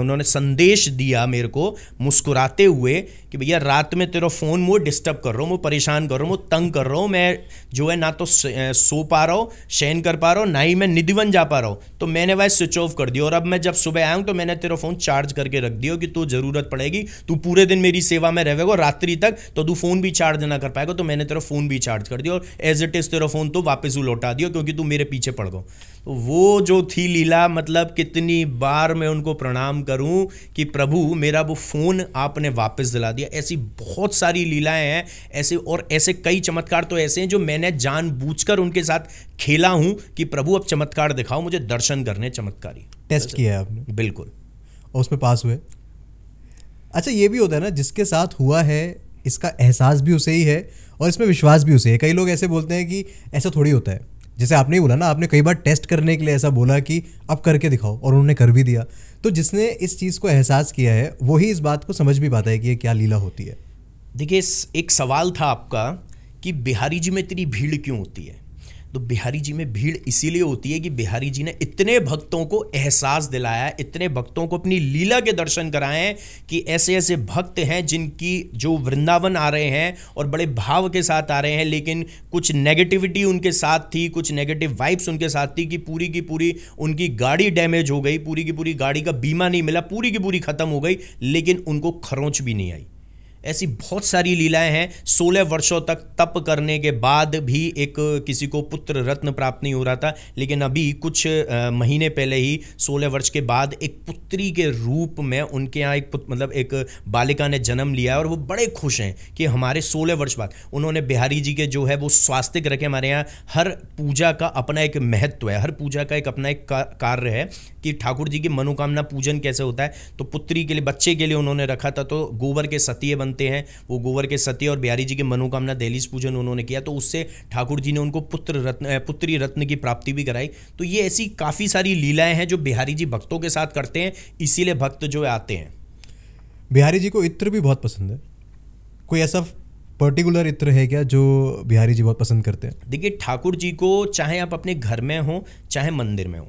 उन्होंने संदेश दिया मेरे को मुस्कुराते हुए कि भैया रात में तेरा फ़ोन मुझे डिस्टर्ब कर रहा हूँ मुझे परेशान कर रहा हूँ मुझे तंग कर रहा हूँ मैं जो है ना तो सो पा रहा हूँ शयन कर पा रहा हूँ ना ही मैं निधिवन जा पा रहा हूँ तो मैंने वह स्विच ऑफ कर दिया और अब मैं जब सुबह आया हूँ तो मैंने तेरा फ़ोन चार्ज करके रख दिया कि तू ज़रूरत पड़ेगी तू पूरे दिन मेरी सेवा में रहेगा रात्रि तक तो तू फ़ोन भी चार्ज ना कर पाएगा तो मैंने तेरा फ़ोन भी चार्ज कर दिया और एज इट इज़ तेरा फ़ोन तो वापस वो लौटा दियो क्योंकि तू मेरे पीछे पड़ गो तो वो जो थी लीला मतलब कितनी बार मैं उनको प्रणाम करूं कि प्रभु मेरा वो फ़ोन आपने वापस दिला दिया ऐसी बहुत सारी लीलाएं हैं ऐसे और ऐसे कई चमत्कार तो ऐसे हैं जो मैंने जानबूझकर उनके साथ खेला हूं कि प्रभु अब चमत्कार दिखाओ मुझे दर्शन करने चमत्कारी टेस्ट किया है आपने बिल्कुल और उसमें पास हुए अच्छा ये भी होता है ना जिसके साथ हुआ है इसका एहसास भी उसे ही है और इसमें विश्वास भी उसे है कई लोग ऐसे बोलते हैं कि ऐसा थोड़ी होता है जैसे आपने ही बोला ना आपने कई बार टेस्ट करने के लिए ऐसा बोला कि अब करके दिखाओ और उन्होंने कर भी दिया तो जिसने इस चीज़ को एहसास किया है वही इस बात को समझ भी पाता है कि ये क्या लीला होती है देखिए एक सवाल था आपका कि बिहारी जी में इतनी भीड़ क्यों होती है तो बिहारी जी में भीड़ इसीलिए होती है कि बिहारी जी ने इतने भक्तों को एहसास दिलाया इतने भक्तों को अपनी लीला के दर्शन कराए हैं कि ऐसे ऐसे भक्त हैं जिनकी जो वृंदावन आ रहे हैं और बड़े भाव के साथ आ रहे हैं लेकिन कुछ नेगेटिविटी उनके साथ थी कुछ नेगेटिव वाइब्स उनके साथ थी कि पूरी की पूरी उनकी गाड़ी डैमेज हो गई पूरी की पूरी गाड़ी का बीमा नहीं मिला पूरी की पूरी खत्म हो गई लेकिन उनको खरोंच भी नहीं आई ऐसी बहुत सारी लीलाएं हैं सोलह वर्षों तक तप करने के बाद भी एक किसी को पुत्र रत्न प्राप्त नहीं हो रहा था लेकिन अभी कुछ महीने पहले ही सोलह वर्ष के बाद एक पुत्री के रूप में उनके यहाँ एक मतलब एक बालिका ने जन्म लिया और वो बड़े खुश हैं कि हमारे सोलह वर्ष बाद उन्होंने बिहारी जी के जो है वो स्वास्थ्य रखे हमारे यहाँ हर पूजा का अपना एक महत्व है हर पूजा का एक अपना एक कार्य है कि ठाकुर जी की मनोकामना पूजन कैसे होता है तो पुत्री के लिए बच्चे के लिए उन्होंने रखा था तो गोबर के सतीय बनते हैं वो गोबर के सतीय और बिहारी जी की मनोकामना दहलीज पूजन उन्होंने किया तो उससे ठाकुर जी ने उनको पुत्र रत्न पुत्री रत्न की प्राप्ति भी कराई तो ये ऐसी काफ़ी सारी लीलाएँ हैं जो बिहारी जी भक्तों के साथ करते हैं इसीलिए भक्त जो आते हैं बिहारी जी को इत्र भी बहुत पसंद है कोई ऐसा पर्टिकुलर इत्र है क्या जो बिहारी जी बहुत पसंद करते हैं देखिए ठाकुर जी को चाहे आप अपने घर में हों चाहे मंदिर में हों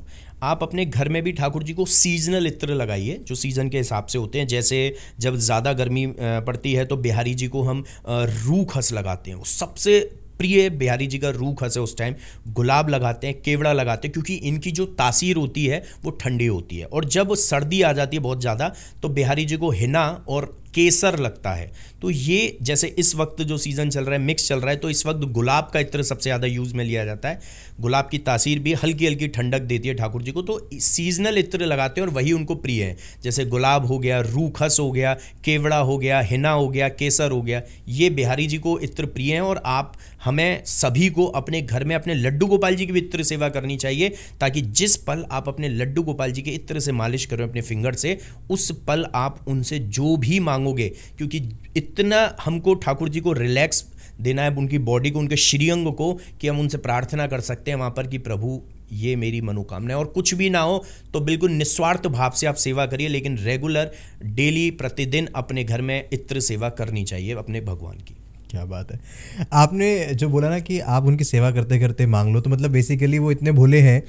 आप अपने घर में भी ठाकुर जी को सीजनल इत्र लगाइए जो सीज़न के हिसाब से होते हैं जैसे जब ज़्यादा गर्मी पड़ती है तो बिहारी जी को हम रू खस लगाते हैं सबसे प्रिय बिहारी जी का रूख हंसे उस टाइम गुलाब लगाते हैं केवड़ा लगाते हैं क्योंकि इनकी जो तासीर होती है वो ठंडी होती है और जब सर्दी आ जाती है बहुत ज़्यादा तो बिहारी जी को हिना और केसर लगता है तो ये जैसे इस वक्त जो सीज़न चल रहा है मिक्स चल रहा है तो इस वक्त गुलाब का इत्र सबसे ज़्यादा यूज़ में लिया जाता है गुलाब की तासीर भी हल्की हल्की ठंडक देती है ठाकुर जी को तो सीजनल इत्र लगाते हैं और वही उनको प्रिय है जैसे गुलाब हो गया रूखस हो गया केवड़ा हो गया हिना हो गया केसर हो गया ये बिहारी जी को इत्र प्रिय हैं और आप हमें सभी को अपने घर में अपने लड्डू गोपाल जी की भी इत्र सेवा करनी चाहिए ताकि जिस पल आप अपने लड्डू गोपाल जी के इत्र से मालिश करें अपने फिंगर से उस पल आप उनसे जो भी मांग मांगोगे क्योंकि इतना हमको ठाकुर जी को रिलैक्स देना है उनकी बॉडी को उनके श्रीअंग को कि हम उनसे प्रार्थना कर सकते हैं वहाँ पर कि प्रभु ये मेरी मनोकामना है और कुछ भी ना हो तो बिल्कुल निस्वार्थ भाव से आप सेवा करिए लेकिन रेगुलर डेली प्रतिदिन अपने घर में इत्र सेवा करनी चाहिए अपने भगवान की क्या बात है आपने जो बोला ना कि आप उनकी सेवा करते करते मांग लो तो मतलब बेसिकली वो इतने भोले हैं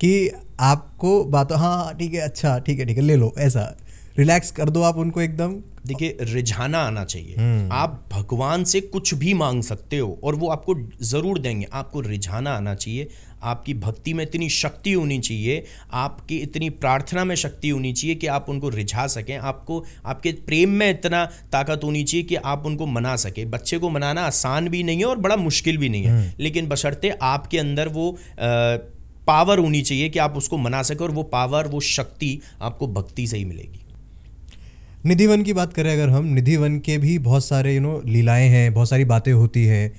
कि आपको बात हाँ ठीक है अच्छा ठीक है ठीक है ले लो ऐसा रिलैक्स कर दो आप उनको एकदम देखिए रिझाना आना चाहिए हम्म। आप भगवान से कुछ भी मांग सकते हो और वो आपको ज़रूर देंगे आपको रिझाना आना चाहिए आपकी भक्ति में इतनी शक्ति होनी चाहिए आपकी इतनी प्रार्थना में शक्ति होनी चाहिए कि आप उनको रिझा सकें आपको आपके प्रेम में इतना ताकत होनी चाहिए कि आप उनको मना सकें बच्चे को मनाना आसान भी नहीं है और बड़ा मुश्किल भी नहीं है हम्म। लेकिन बशर्ते आपके अंदर वो पावर होनी चाहिए कि आप उसको मना सकें और वो पावर वो शक्ति आपको भक्ति से ही मिलेगी निधि वन की बात करें अगर हम निधि वन के भी बहुत सारे यू नो लीलाएँ हैं बहुत सारी बातें होती हैं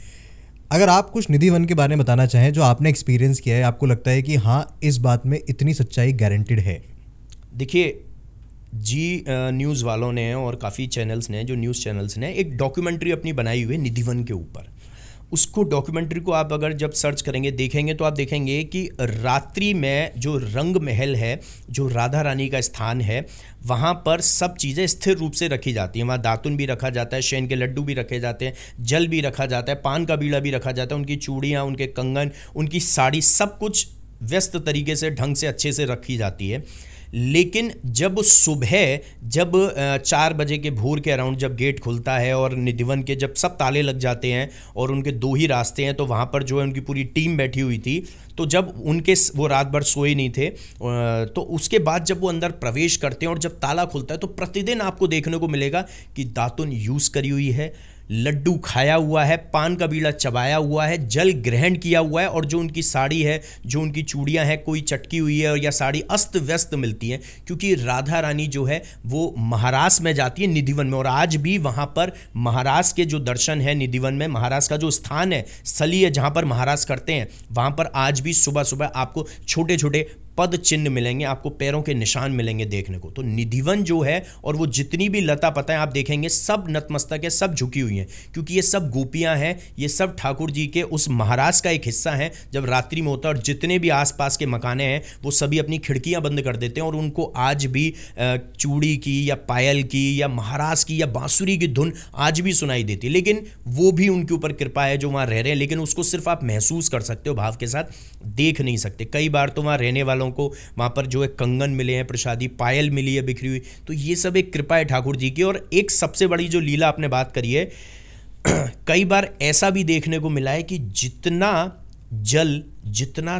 अगर आप कुछ निधि वन के बारे में बताना चाहें जो आपने एक्सपीरियंस किया है आपको लगता है कि हाँ इस बात में इतनी सच्चाई गारंटेड है देखिए जी न्यूज़ वालों ने और काफ़ी चैनल्स ने जो न्यूज़ चैनल्स ने एक डॉक्यूमेंट्री अपनी बनाई हुई है निधिवन के ऊपर उसको डॉक्यूमेंट्री को आप अगर जब सर्च करेंगे देखेंगे तो आप देखेंगे कि रात्रि में जो रंग महल है जो राधा रानी का स्थान है वहाँ पर सब चीज़ें स्थिर रूप से रखी जाती हैं वहाँ दातुन भी रखा जाता है शैन के लड्डू भी रखे जाते हैं जल भी रखा जाता है पान का बीड़ा भी रखा जाता है उनकी चूड़ियाँ उनके कंगन उनकी साड़ी सब कुछ व्यस्त तरीके से ढंग से अच्छे से रखी जाती है लेकिन जब सुबह जब चार बजे के भोर के अराउंड जब गेट खुलता है और निधिवन के जब सब ताले लग जाते हैं और उनके दो ही रास्ते हैं तो वहाँ पर जो है उनकी पूरी टीम बैठी हुई थी तो जब उनके वो रात भर सोए नहीं थे तो उसके बाद जब वो अंदर प्रवेश करते हैं और जब ताला खुलता है तो प्रतिदिन आपको देखने को मिलेगा कि दातुन यूज़ करी हुई है लड्डू खाया हुआ है पान का बीड़ा चबाया हुआ है जल ग्रहण किया हुआ है और जो उनकी साड़ी है जो उनकी चूड़ियां हैं कोई चटकी हुई है और या साड़ी अस्त व्यस्त मिलती है क्योंकि राधा रानी जो है वो महाराष्ट्र में जाती है निधिवन में और आज भी वहाँ पर महाराष्ट्र के जो दर्शन है निधिवन में महाराष्ट्र का जो स्थान है स्थलीय जहाँ पर महाराष्ट्र करते हैं वहाँ पर आज भी सुबह सुबह आपको छोटे छोटे पद चिन्ह मिलेंगे आपको पैरों के निशान मिलेंगे देखने को तो निधिवन जो है और वो जितनी भी लता पता है आप देखेंगे सब नतमस्तक है सब झुकी हुई हैं क्योंकि ये सब गोपियाँ हैं ये सब ठाकुर जी के उस महाराज का एक हिस्सा हैं जब रात्रि में होता है और जितने भी आसपास के मकाने हैं वो सभी अपनी खिड़कियाँ बंद कर देते हैं और उनको आज भी चूड़ी की या पायल की या महाराज की या बाँसुरी की धुन आज भी सुनाई देती लेकिन वो भी उनके ऊपर कृपा है जो वहाँ रह रहे हैं लेकिन उसको सिर्फ आप महसूस कर सकते हो भाव के साथ देख नहीं सकते कई बार तो वहाँ रहने वालों को वहाँ पर जो है कंगन मिले हैं प्रसादी पायल मिली है बिखरी हुई तो ये सब एक कृपा है ठाकुर जी की और एक सबसे बड़ी जो लीला आपने बात करी है कई बार ऐसा भी देखने को मिला है कि जितना जल जितना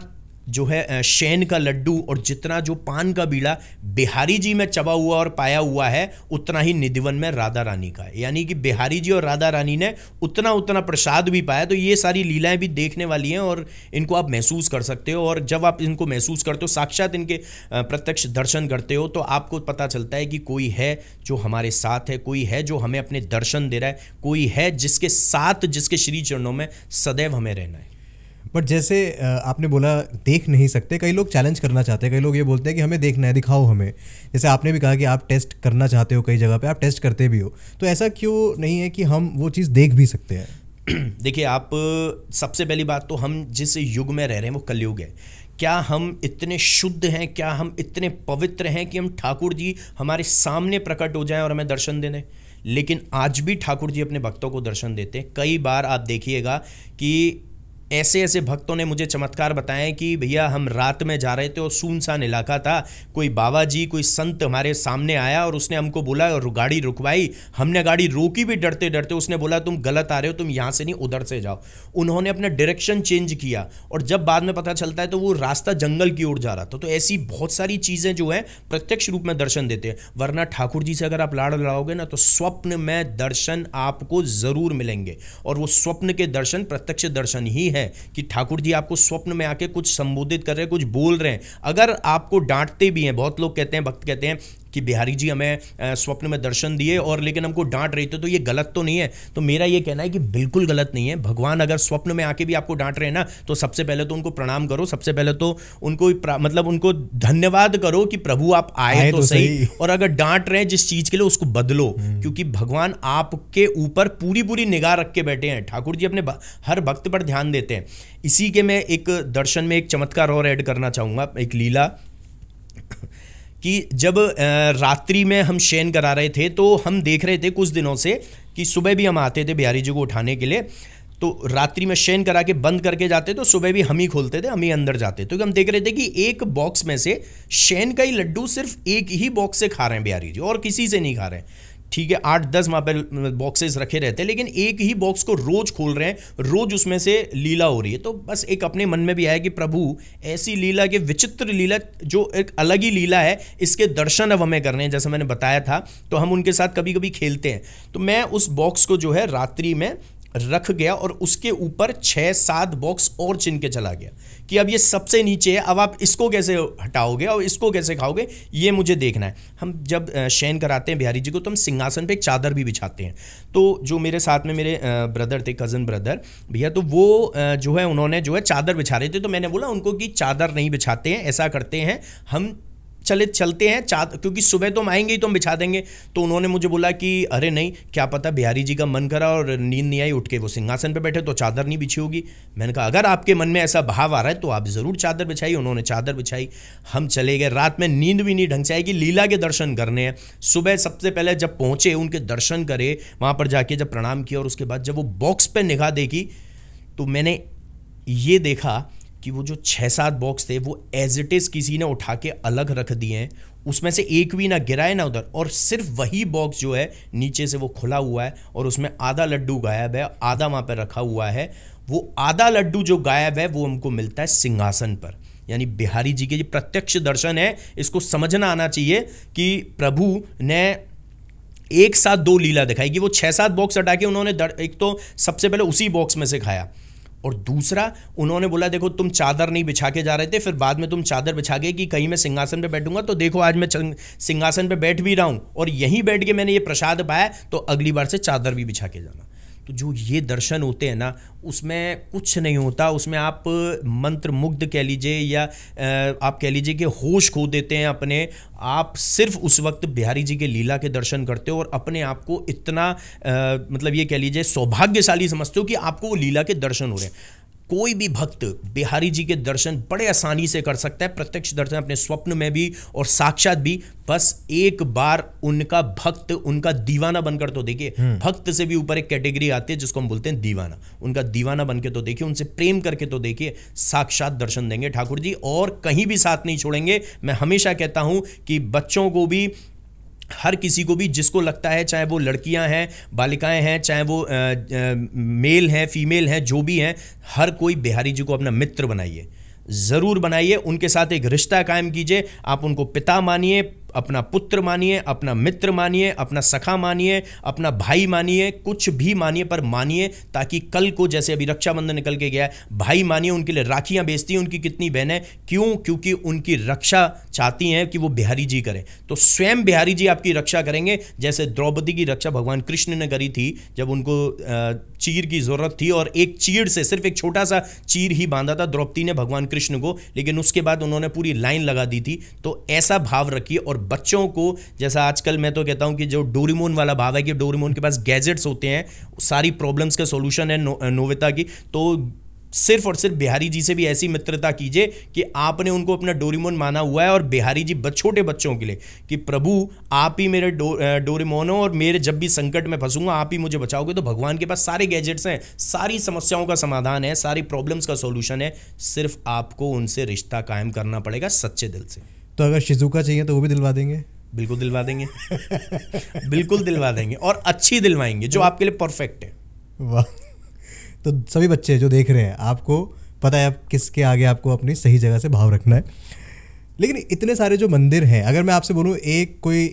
जो है शैन का लड्डू और जितना जो पान का बीड़ा बिहारी जी में चबा हुआ और पाया हुआ है उतना ही निधिवन में राधा रानी का यानी कि बिहारी जी और राधा रानी ने उतना उतना प्रसाद भी पाया तो ये सारी लीलाएं भी देखने वाली हैं और इनको आप महसूस कर सकते हो और जब आप इनको महसूस करते हो साक्षात इनके प्रत्यक्ष दर्शन करते हो तो आपको पता चलता है कि कोई है जो हमारे साथ है कोई है जो हमें अपने दर्शन दे रहा है कोई है जिसके साथ जिसके श्री चरणों में सदैव हमें रहना है बट जैसे आपने बोला देख नहीं सकते कई लोग चैलेंज करना चाहते हैं कई लोग ये बोलते हैं कि हमें देखना है दिखाओ हमें जैसे आपने भी कहा कि आप टेस्ट करना चाहते हो कई जगह पर आप टेस्ट करते भी हो तो ऐसा क्यों नहीं है कि हम वो चीज़ देख भी सकते हैं देखिए आप सबसे पहली बात तो हम जिस युग में रह रहे हैं वो कलयुग है क्या हम इतने शुद्ध हैं क्या हम इतने पवित्र हैं कि हम ठाकुर जी हमारे सामने प्रकट हो जाएं और हमें दर्शन देने लेकिन आज भी ठाकुर जी अपने भक्तों को दर्शन देते हैं कई बार आप देखिएगा कि ऐसे ऐसे भक्तों ने मुझे चमत्कार बताए कि भैया हम रात में जा रहे थे और सुनसान इलाका था कोई बाबा जी कोई संत हमारे सामने आया और उसने हमको बोला और गाड़ी रुकवाई हमने गाड़ी रोकी भी डरते डरते उसने बोला तुम गलत आ रहे हो तुम यहाँ से नहीं उधर से जाओ उन्होंने अपना डायरेक्शन चेंज किया और जब बाद में पता चलता है तो वो रास्ता जंगल की ओर जा रहा था तो ऐसी बहुत सारी चीज़ें जो हैं प्रत्यक्ष रूप में दर्शन देते हैं वरना ठाकुर जी से अगर आप लाड़ लड़ाओगे ना तो स्वप्न में दर्शन आपको ज़रूर मिलेंगे और वो स्वप्न के दर्शन प्रत्यक्ष दर्शन ही है कि ठाकुर जी आपको स्वप्न में आके कुछ संबोधित कर रहे हैं कुछ बोल रहे हैं अगर आपको डांटते भी हैं बहुत लोग कहते हैं भक्त कहते हैं कि बिहारी जी हमें स्वप्न में दर्शन दिए और लेकिन हमको डांट रहे थे तो ये गलत तो नहीं है तो मेरा ये कहना है कि बिल्कुल गलत नहीं है भगवान अगर स्वप्न में आके भी आपको डांट रहे हैं ना तो सबसे पहले तो उनको प्रणाम करो सबसे पहले तो उनको मतलब उनको धन्यवाद करो कि प्रभु आप आए, आए तो, तो सही।, सही और अगर डांट रहे हैं जिस चीज के लिए उसको बदलो हम्म। क्योंकि भगवान आपके ऊपर पूरी पूरी निगाह रख के बैठे हैं ठाकुर जी अपने हर भक्त पर ध्यान देते हैं इसी के मैं एक दर्शन में एक चमत्कार और ऐड करना चाहूंगा एक लीला कि जब रात्रि में हम शयन करा रहे थे तो हम देख रहे थे कुछ दिनों से कि सुबह भी हम आते थे बिहारी जी को उठाने के लिए तो रात्रि में शयन करा के बंद करके जाते तो सुबह भी हम ही खोलते थे हम ही अंदर जाते तो हम देख रहे थे कि एक बॉक्स में से शयन का ही लड्डू सिर्फ एक ही बॉक्स से खा रहे हैं बिहारी जी और किसी से नहीं खा रहे हैं ठीक है आठ दस वहाँ पर बॉक्सेस रखे रहते हैं लेकिन एक ही बॉक्स को रोज खोल रहे हैं रोज उसमें से लीला हो रही है तो बस एक अपने मन में भी आया कि प्रभु ऐसी लीला के विचित्र लीला जो एक अलग ही लीला है इसके दर्शन अब हमें करने हैं जैसा मैंने बताया था तो हम उनके साथ कभी कभी खेलते हैं तो मैं उस बॉक्स को जो है रात्रि में रख गया और उसके ऊपर छः सात बॉक्स और चिन के चला गया कि अब ये सबसे नीचे है अब आप इसको कैसे हटाओगे और इसको कैसे खाओगे ये मुझे देखना है हम जब शयन कराते हैं बिहारी जी को तो हम सिंहासन पे एक चादर भी बिछाते हैं तो जो मेरे साथ में मेरे ब्रदर थे कज़न ब्रदर भैया तो वो जो है उन्होंने जो है चादर बिछा रहे थे तो मैंने बोला उनको कि चादर नहीं बिछाते हैं ऐसा करते हैं हम चले चलते हैं चाह क्योंकि सुबह तो हम आएंगे ही तो हम बिछा देंगे तो उन्होंने मुझे बोला कि अरे नहीं क्या पता बिहारी जी का मन करा और नींद नहीं आई उठ के वो सिंहासन पर बैठे तो चादर नहीं बिछी होगी मैंने कहा अगर आपके मन में ऐसा भाव आ रहा है तो आप ज़रूर चादर बिछाई उन्होंने चादर बिछाई हम चले गए रात में नींद भी नहीं ढंग से आएगी लीला के दर्शन करने हैं सुबह सबसे पहले जब पहुँचे उनके दर्शन करे वहाँ पर जाके जब प्रणाम किया और उसके बाद जब वो बॉक्स पर निगाह देखी तो मैंने ये देखा कि वो जो छः सात बॉक्स थे वो एज इट इज़ किसी ने उठा के अलग रख दिए हैं उसमें से एक भी ना गिराए ना उधर और सिर्फ वही बॉक्स जो है नीचे से वो खुला हुआ है और उसमें आधा लड्डू गायब है आधा वहाँ पर रखा हुआ है वो आधा लड्डू जो गायब है वो हमको मिलता है सिंहासन पर यानी बिहारी जी के ये प्रत्यक्ष दर्शन है इसको समझना आना चाहिए कि प्रभु ने एक साथ दो लीला दिखाई कि वो छः सात बॉक्स हटा के उन्होंने एक तो सबसे पहले उसी बॉक्स में से खाया और दूसरा उन्होंने बोला देखो तुम चादर नहीं बिछा के जा रहे थे फिर बाद में तुम चादर बिछा के कि कहीं मैं सिंहासन पर बैठूंगा तो देखो आज मैं सिंहासन पर बैठ भी रहा हूँ और यहीं बैठ के मैंने ये प्रसाद पाया तो अगली बार से चादर भी बिछा के जाना तो जो ये दर्शन होते हैं ना उसमें कुछ नहीं होता उसमें आप मंत्र मुग्ध कह लीजिए या आप कह लीजिए कि होश खो देते हैं अपने आप सिर्फ उस वक्त बिहारी जी के लीला के दर्शन करते हो और अपने आप को इतना मतलब ये कह लीजिए सौभाग्यशाली समझते हो कि आपको वो लीला के दर्शन हो रहे हैं कोई भी भक्त बिहारी जी के दर्शन बड़े आसानी से कर सकता है प्रत्यक्ष दर्शन अपने स्वप्न में भी और साक्षात भी बस एक बार उनका भक्त उनका दीवाना बनकर तो देखिए हम्म। भक्त से भी ऊपर एक कैटेगरी आती है जिसको हम बोलते हैं दीवाना उनका दीवाना बनकर तो देखिए उनसे प्रेम करके तो देखिए साक्षात दर्शन देंगे ठाकुर जी और कहीं भी साथ नहीं छोड़ेंगे मैं हमेशा कहता हूं कि बच्चों को भी हर किसी को भी जिसको लगता है चाहे वो लड़कियां हैं बालिकाएं हैं चाहे वो आ, आ, मेल हैं फीमेल हैं जो भी हैं हर कोई बिहारी जी को अपना मित्र बनाइए ज़रूर बनाइए उनके साथ एक रिश्ता कायम कीजिए आप उनको पिता मानिए अपना पुत्र मानिए अपना मित्र मानिए अपना सखा मानिए अपना भाई मानिए कुछ भी मानिए पर मानिए ताकि कल को जैसे अभी रक्षाबंधन निकल के गया है भाई मानिए उनके लिए राखियां बेचती हैं उनकी कितनी बहनें क्यों क्योंकि उनकी रक्षा चाहती हैं कि वो बिहारी जी करें तो स्वयं बिहारी जी आपकी रक्षा करेंगे जैसे द्रौपदी की रक्षा भगवान कृष्ण ने करी थी जब उनको चीर की ज़रूरत थी और एक चीर से सिर्फ एक छोटा सा चीर ही बांधा था द्रौपदी ने भगवान कृष्ण को लेकिन उसके बाद उन्होंने पूरी लाइन लगा दी थी तो ऐसा भाव रखिए और बच्चों को जैसा आजकल मैं तो कहता हूँ कि जो डोरीमोन वाला भाव है कि डोरीमोन के पास गैजेट्स होते हैं सारी प्रॉब्लम्स का सोल्यूशन है नो, नोविता की तो सिर्फ और सिर्फ बिहारी जी से भी ऐसी मित्रता कीजिए कि आपने उनको अपना डोरीमोन माना हुआ है और बिहारी जी छोटे बच्चों के लिए कि प्रभु आप ही मेरे डो हो और मेरे जब भी संकट में फंसूंगा आप ही मुझे बचाओगे तो भगवान के पास सारे गैजेट्स हैं सारी समस्याओं का समाधान है सारी प्रॉब्लम्स का सोल्यूशन है सिर्फ आपको उनसे रिश्ता कायम करना पड़ेगा सच्चे दिल से तो अगर शिजुका चाहिए तो वो भी दिलवा देंगे बिल्कुल दिलवा देंगे बिल्कुल दिलवा देंगे और अच्छी दिलवाएंगे जो आपके लिए परफेक्ट है वाह तो सभी बच्चे जो देख रहे हैं आपको पता है आप किसके आगे आपको अपनी सही जगह से भाव रखना है लेकिन इतने सारे जो मंदिर हैं अगर मैं आपसे बोलूँ एक कोई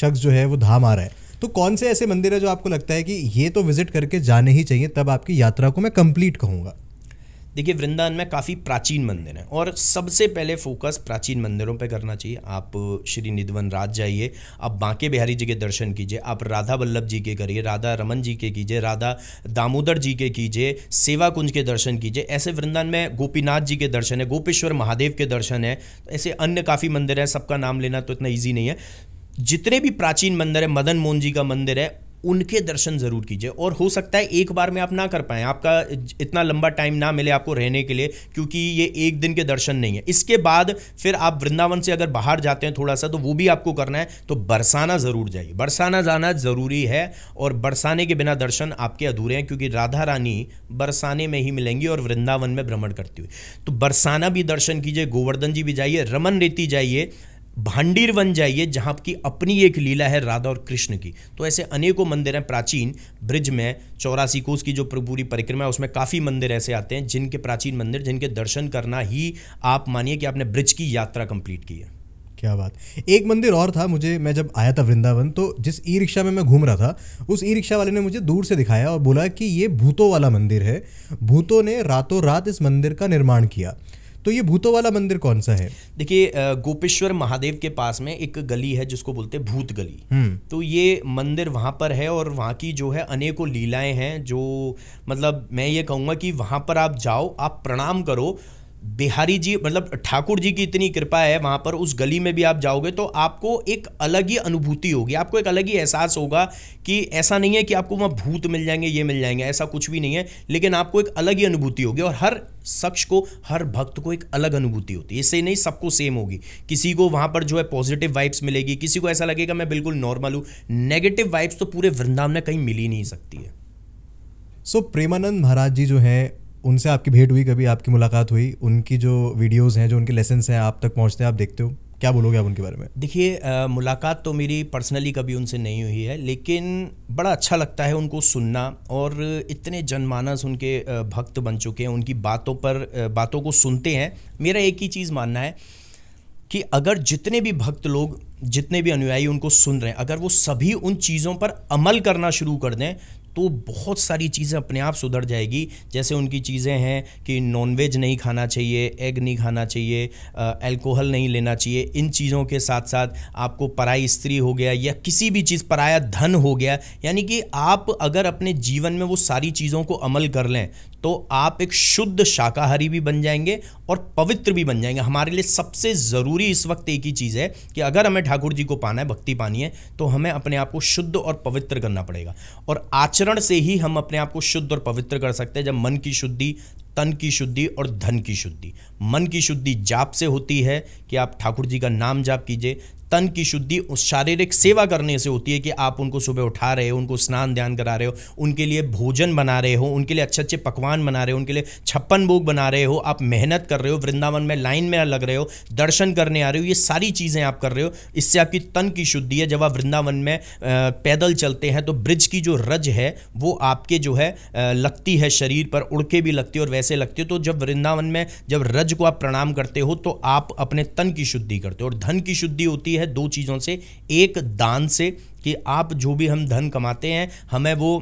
शख्स जो है वो धाम आ रहा है तो कौन से ऐसे मंदिर है जो आपको लगता है कि ये तो विजिट करके जाने ही चाहिए तब आपकी यात्रा को मैं कंप्लीट कहूँगा देखिए वृंदावन में काफ़ी प्राचीन मंदिर हैं और सबसे पहले फोकस प्राचीन मंदिरों पे करना चाहिए आप श्री निधवन राज जाइए आप बांके बिहारी जी के दर्शन कीजिए आप राधा वल्लभ जी के करिए राधा रमन जी के कीजिए राधा दामोदर जी के कीजिए सेवा कुंज के दर्शन कीजिए ऐसे वृंदावन में गोपीनाथ जी के दर्शन है गोपेश्वर महादेव के दर्शन है ऐसे अन्य काफ़ी मंदिर हैं सबका नाम लेना तो इतना ईजी नहीं है जितने भी प्राचीन मंदिर है मदन मोहन जी का मंदिर है उनके दर्शन ज़रूर कीजिए और हो सकता है एक बार में आप ना कर पाए आपका इतना लंबा टाइम ना मिले आपको रहने के लिए क्योंकि ये एक दिन के दर्शन नहीं है इसके बाद फिर आप वृंदावन से अगर बाहर जाते हैं थोड़ा सा तो वो भी आपको करना है तो बरसाना ज़रूर जाइए बरसाना जाना ज़रूरी है और बरसाने के बिना दर्शन आपके अधूरे हैं क्योंकि राधा रानी बरसाने में ही मिलेंगी और वृंदावन में भ्रमण करती हुई तो बरसाना भी दर्शन कीजिए गोवर्धन जी भी जाइए रमन रेती जाइए भांडीर वन जाइए जहाँ की अपनी एक लीला है राधा और कृष्ण की तो ऐसे अनेकों मंदिर हैं प्राचीन ब्रिज में चौरासी कोस की जो पूरी परिक्रमा है उसमें काफ़ी मंदिर ऐसे आते हैं जिनके प्राचीन मंदिर जिनके दर्शन करना ही आप मानिए कि आपने ब्रिज की यात्रा कंप्लीट की है क्या बात एक मंदिर और था मुझे मैं जब आया था वृंदावन तो जिस ई रिक्शा में मैं घूम रहा था उस ई रिक्शा वाले ने मुझे दूर से दिखाया और बोला कि ये भूतों वाला मंदिर है भूतों ने रातों रात इस मंदिर का निर्माण किया तो ये भूतों वाला मंदिर कौन सा है देखिए गोपेश्वर महादेव के पास में एक गली है जिसको बोलते हैं भूत गली हम्म। तो ये मंदिर वहां पर है और वहां की जो है अनेकों लीलाएं हैं जो मतलब मैं ये कहूंगा कि वहां पर आप जाओ आप प्रणाम करो बिहारी जी मतलब ठाकुर जी की इतनी कृपा है वहाँ पर उस गली में भी आप जाओगे तो आपको एक अलग ही अनुभूति होगी आपको एक अलग ही एहसास होगा कि ऐसा नहीं है कि आपको वहाँ भूत मिल जाएंगे ये मिल जाएंगे ऐसा कुछ भी नहीं है लेकिन आपको एक अलग ही अनुभूति होगी और हर शख्स को हर भक्त को एक अलग अनुभूति होती है इससे नहीं सबको सेम होगी किसी को वहाँ पर जो है पॉजिटिव वाइब्स मिलेगी किसी को ऐसा लगेगा मैं बिल्कुल नॉर्मल हूँ नेगेटिव वाइब्स तो पूरे वृंदावन में कहीं मिल ही नहीं सकती है सो so, प्रेमानंद महाराज जी जो हैं उनसे आपकी भेंट हुई कभी आपकी मुलाकात हुई उनकी जो वीडियोज़ हैं जो उनके लेसन हैं आप तक पहुँचते हैं आप देखते हो क्या बोलोगे आप उनके बारे में देखिए मुलाकात तो मेरी पर्सनली कभी उनसे नहीं हुई है लेकिन बड़ा अच्छा लगता है उनको सुनना और इतने जनमानस उनके भक्त बन चुके हैं उनकी बातों पर बातों को सुनते हैं मेरा एक ही चीज़ मानना है कि अगर जितने भी भक्त लोग जितने भी अनुयायी उनको सुन रहे हैं अगर वो सभी उन चीज़ों पर अमल करना शुरू कर दें तो बहुत सारी चीज़ें अपने आप सुधर जाएगी जैसे उनकी चीज़ें हैं कि नॉनवेज नहीं खाना चाहिए एग नहीं खाना चाहिए अल्कोहल नहीं लेना चाहिए इन चीज़ों के साथ साथ आपको पराई स्त्री हो गया या किसी भी चीज़ पराया धन हो गया यानी कि आप अगर अपने जीवन में वो सारी चीज़ों को अमल कर लें तो आप एक शुद्ध शाकाहारी भी बन जाएंगे और पवित्र भी बन जाएंगे हमारे लिए सबसे ज़रूरी इस वक्त एक ही चीज़ है कि अगर हमें ठाकुर जी को पाना है भक्ति पानी है तो हमें अपने आप को शुद्ध और पवित्र करना पड़ेगा और आचरण से ही हम अपने आप को शुद्ध और पवित्र कर सकते हैं जब मन की शुद्धि तन की शुद्धि और धन की शुद्धि मन की शुद्धि जाप से होती है कि आप ठाकुर जी का नाम जाप कीजिए तन की शुद्धि उस शारीरिक सेवा करने से होती है कि आप उनको सुबह उठा रहे हो उनको स्नान ध्यान करा रहे हो उनके लिए भोजन बना रहे हो उनके लिए अच्छे अच्छे पकवान बना रहे हो उनके लिए छप्पन भोग बना रहे हो आप मेहनत कर रहे हो वृंदावन में लाइन में लग रहे हो दर्शन करने आ रहे हो ये सारी चीज़ें आप कर रहे हो इससे आपकी तन की शुद्धि है जब आप वृंदावन में पैदल चलते हैं तो ब्रिज की जो रज है वो आपके जो है लगती है शरीर पर उड़ के भी लगती है और वैसे लगती है तो जब वृंदावन में जब रज सूरज को आप प्रणाम करते हो तो आप अपने तन की शुद्धि करते हो और धन की शुद्धि होती है दो चीज़ों से एक दान से कि आप जो भी हम धन कमाते हैं हमें वो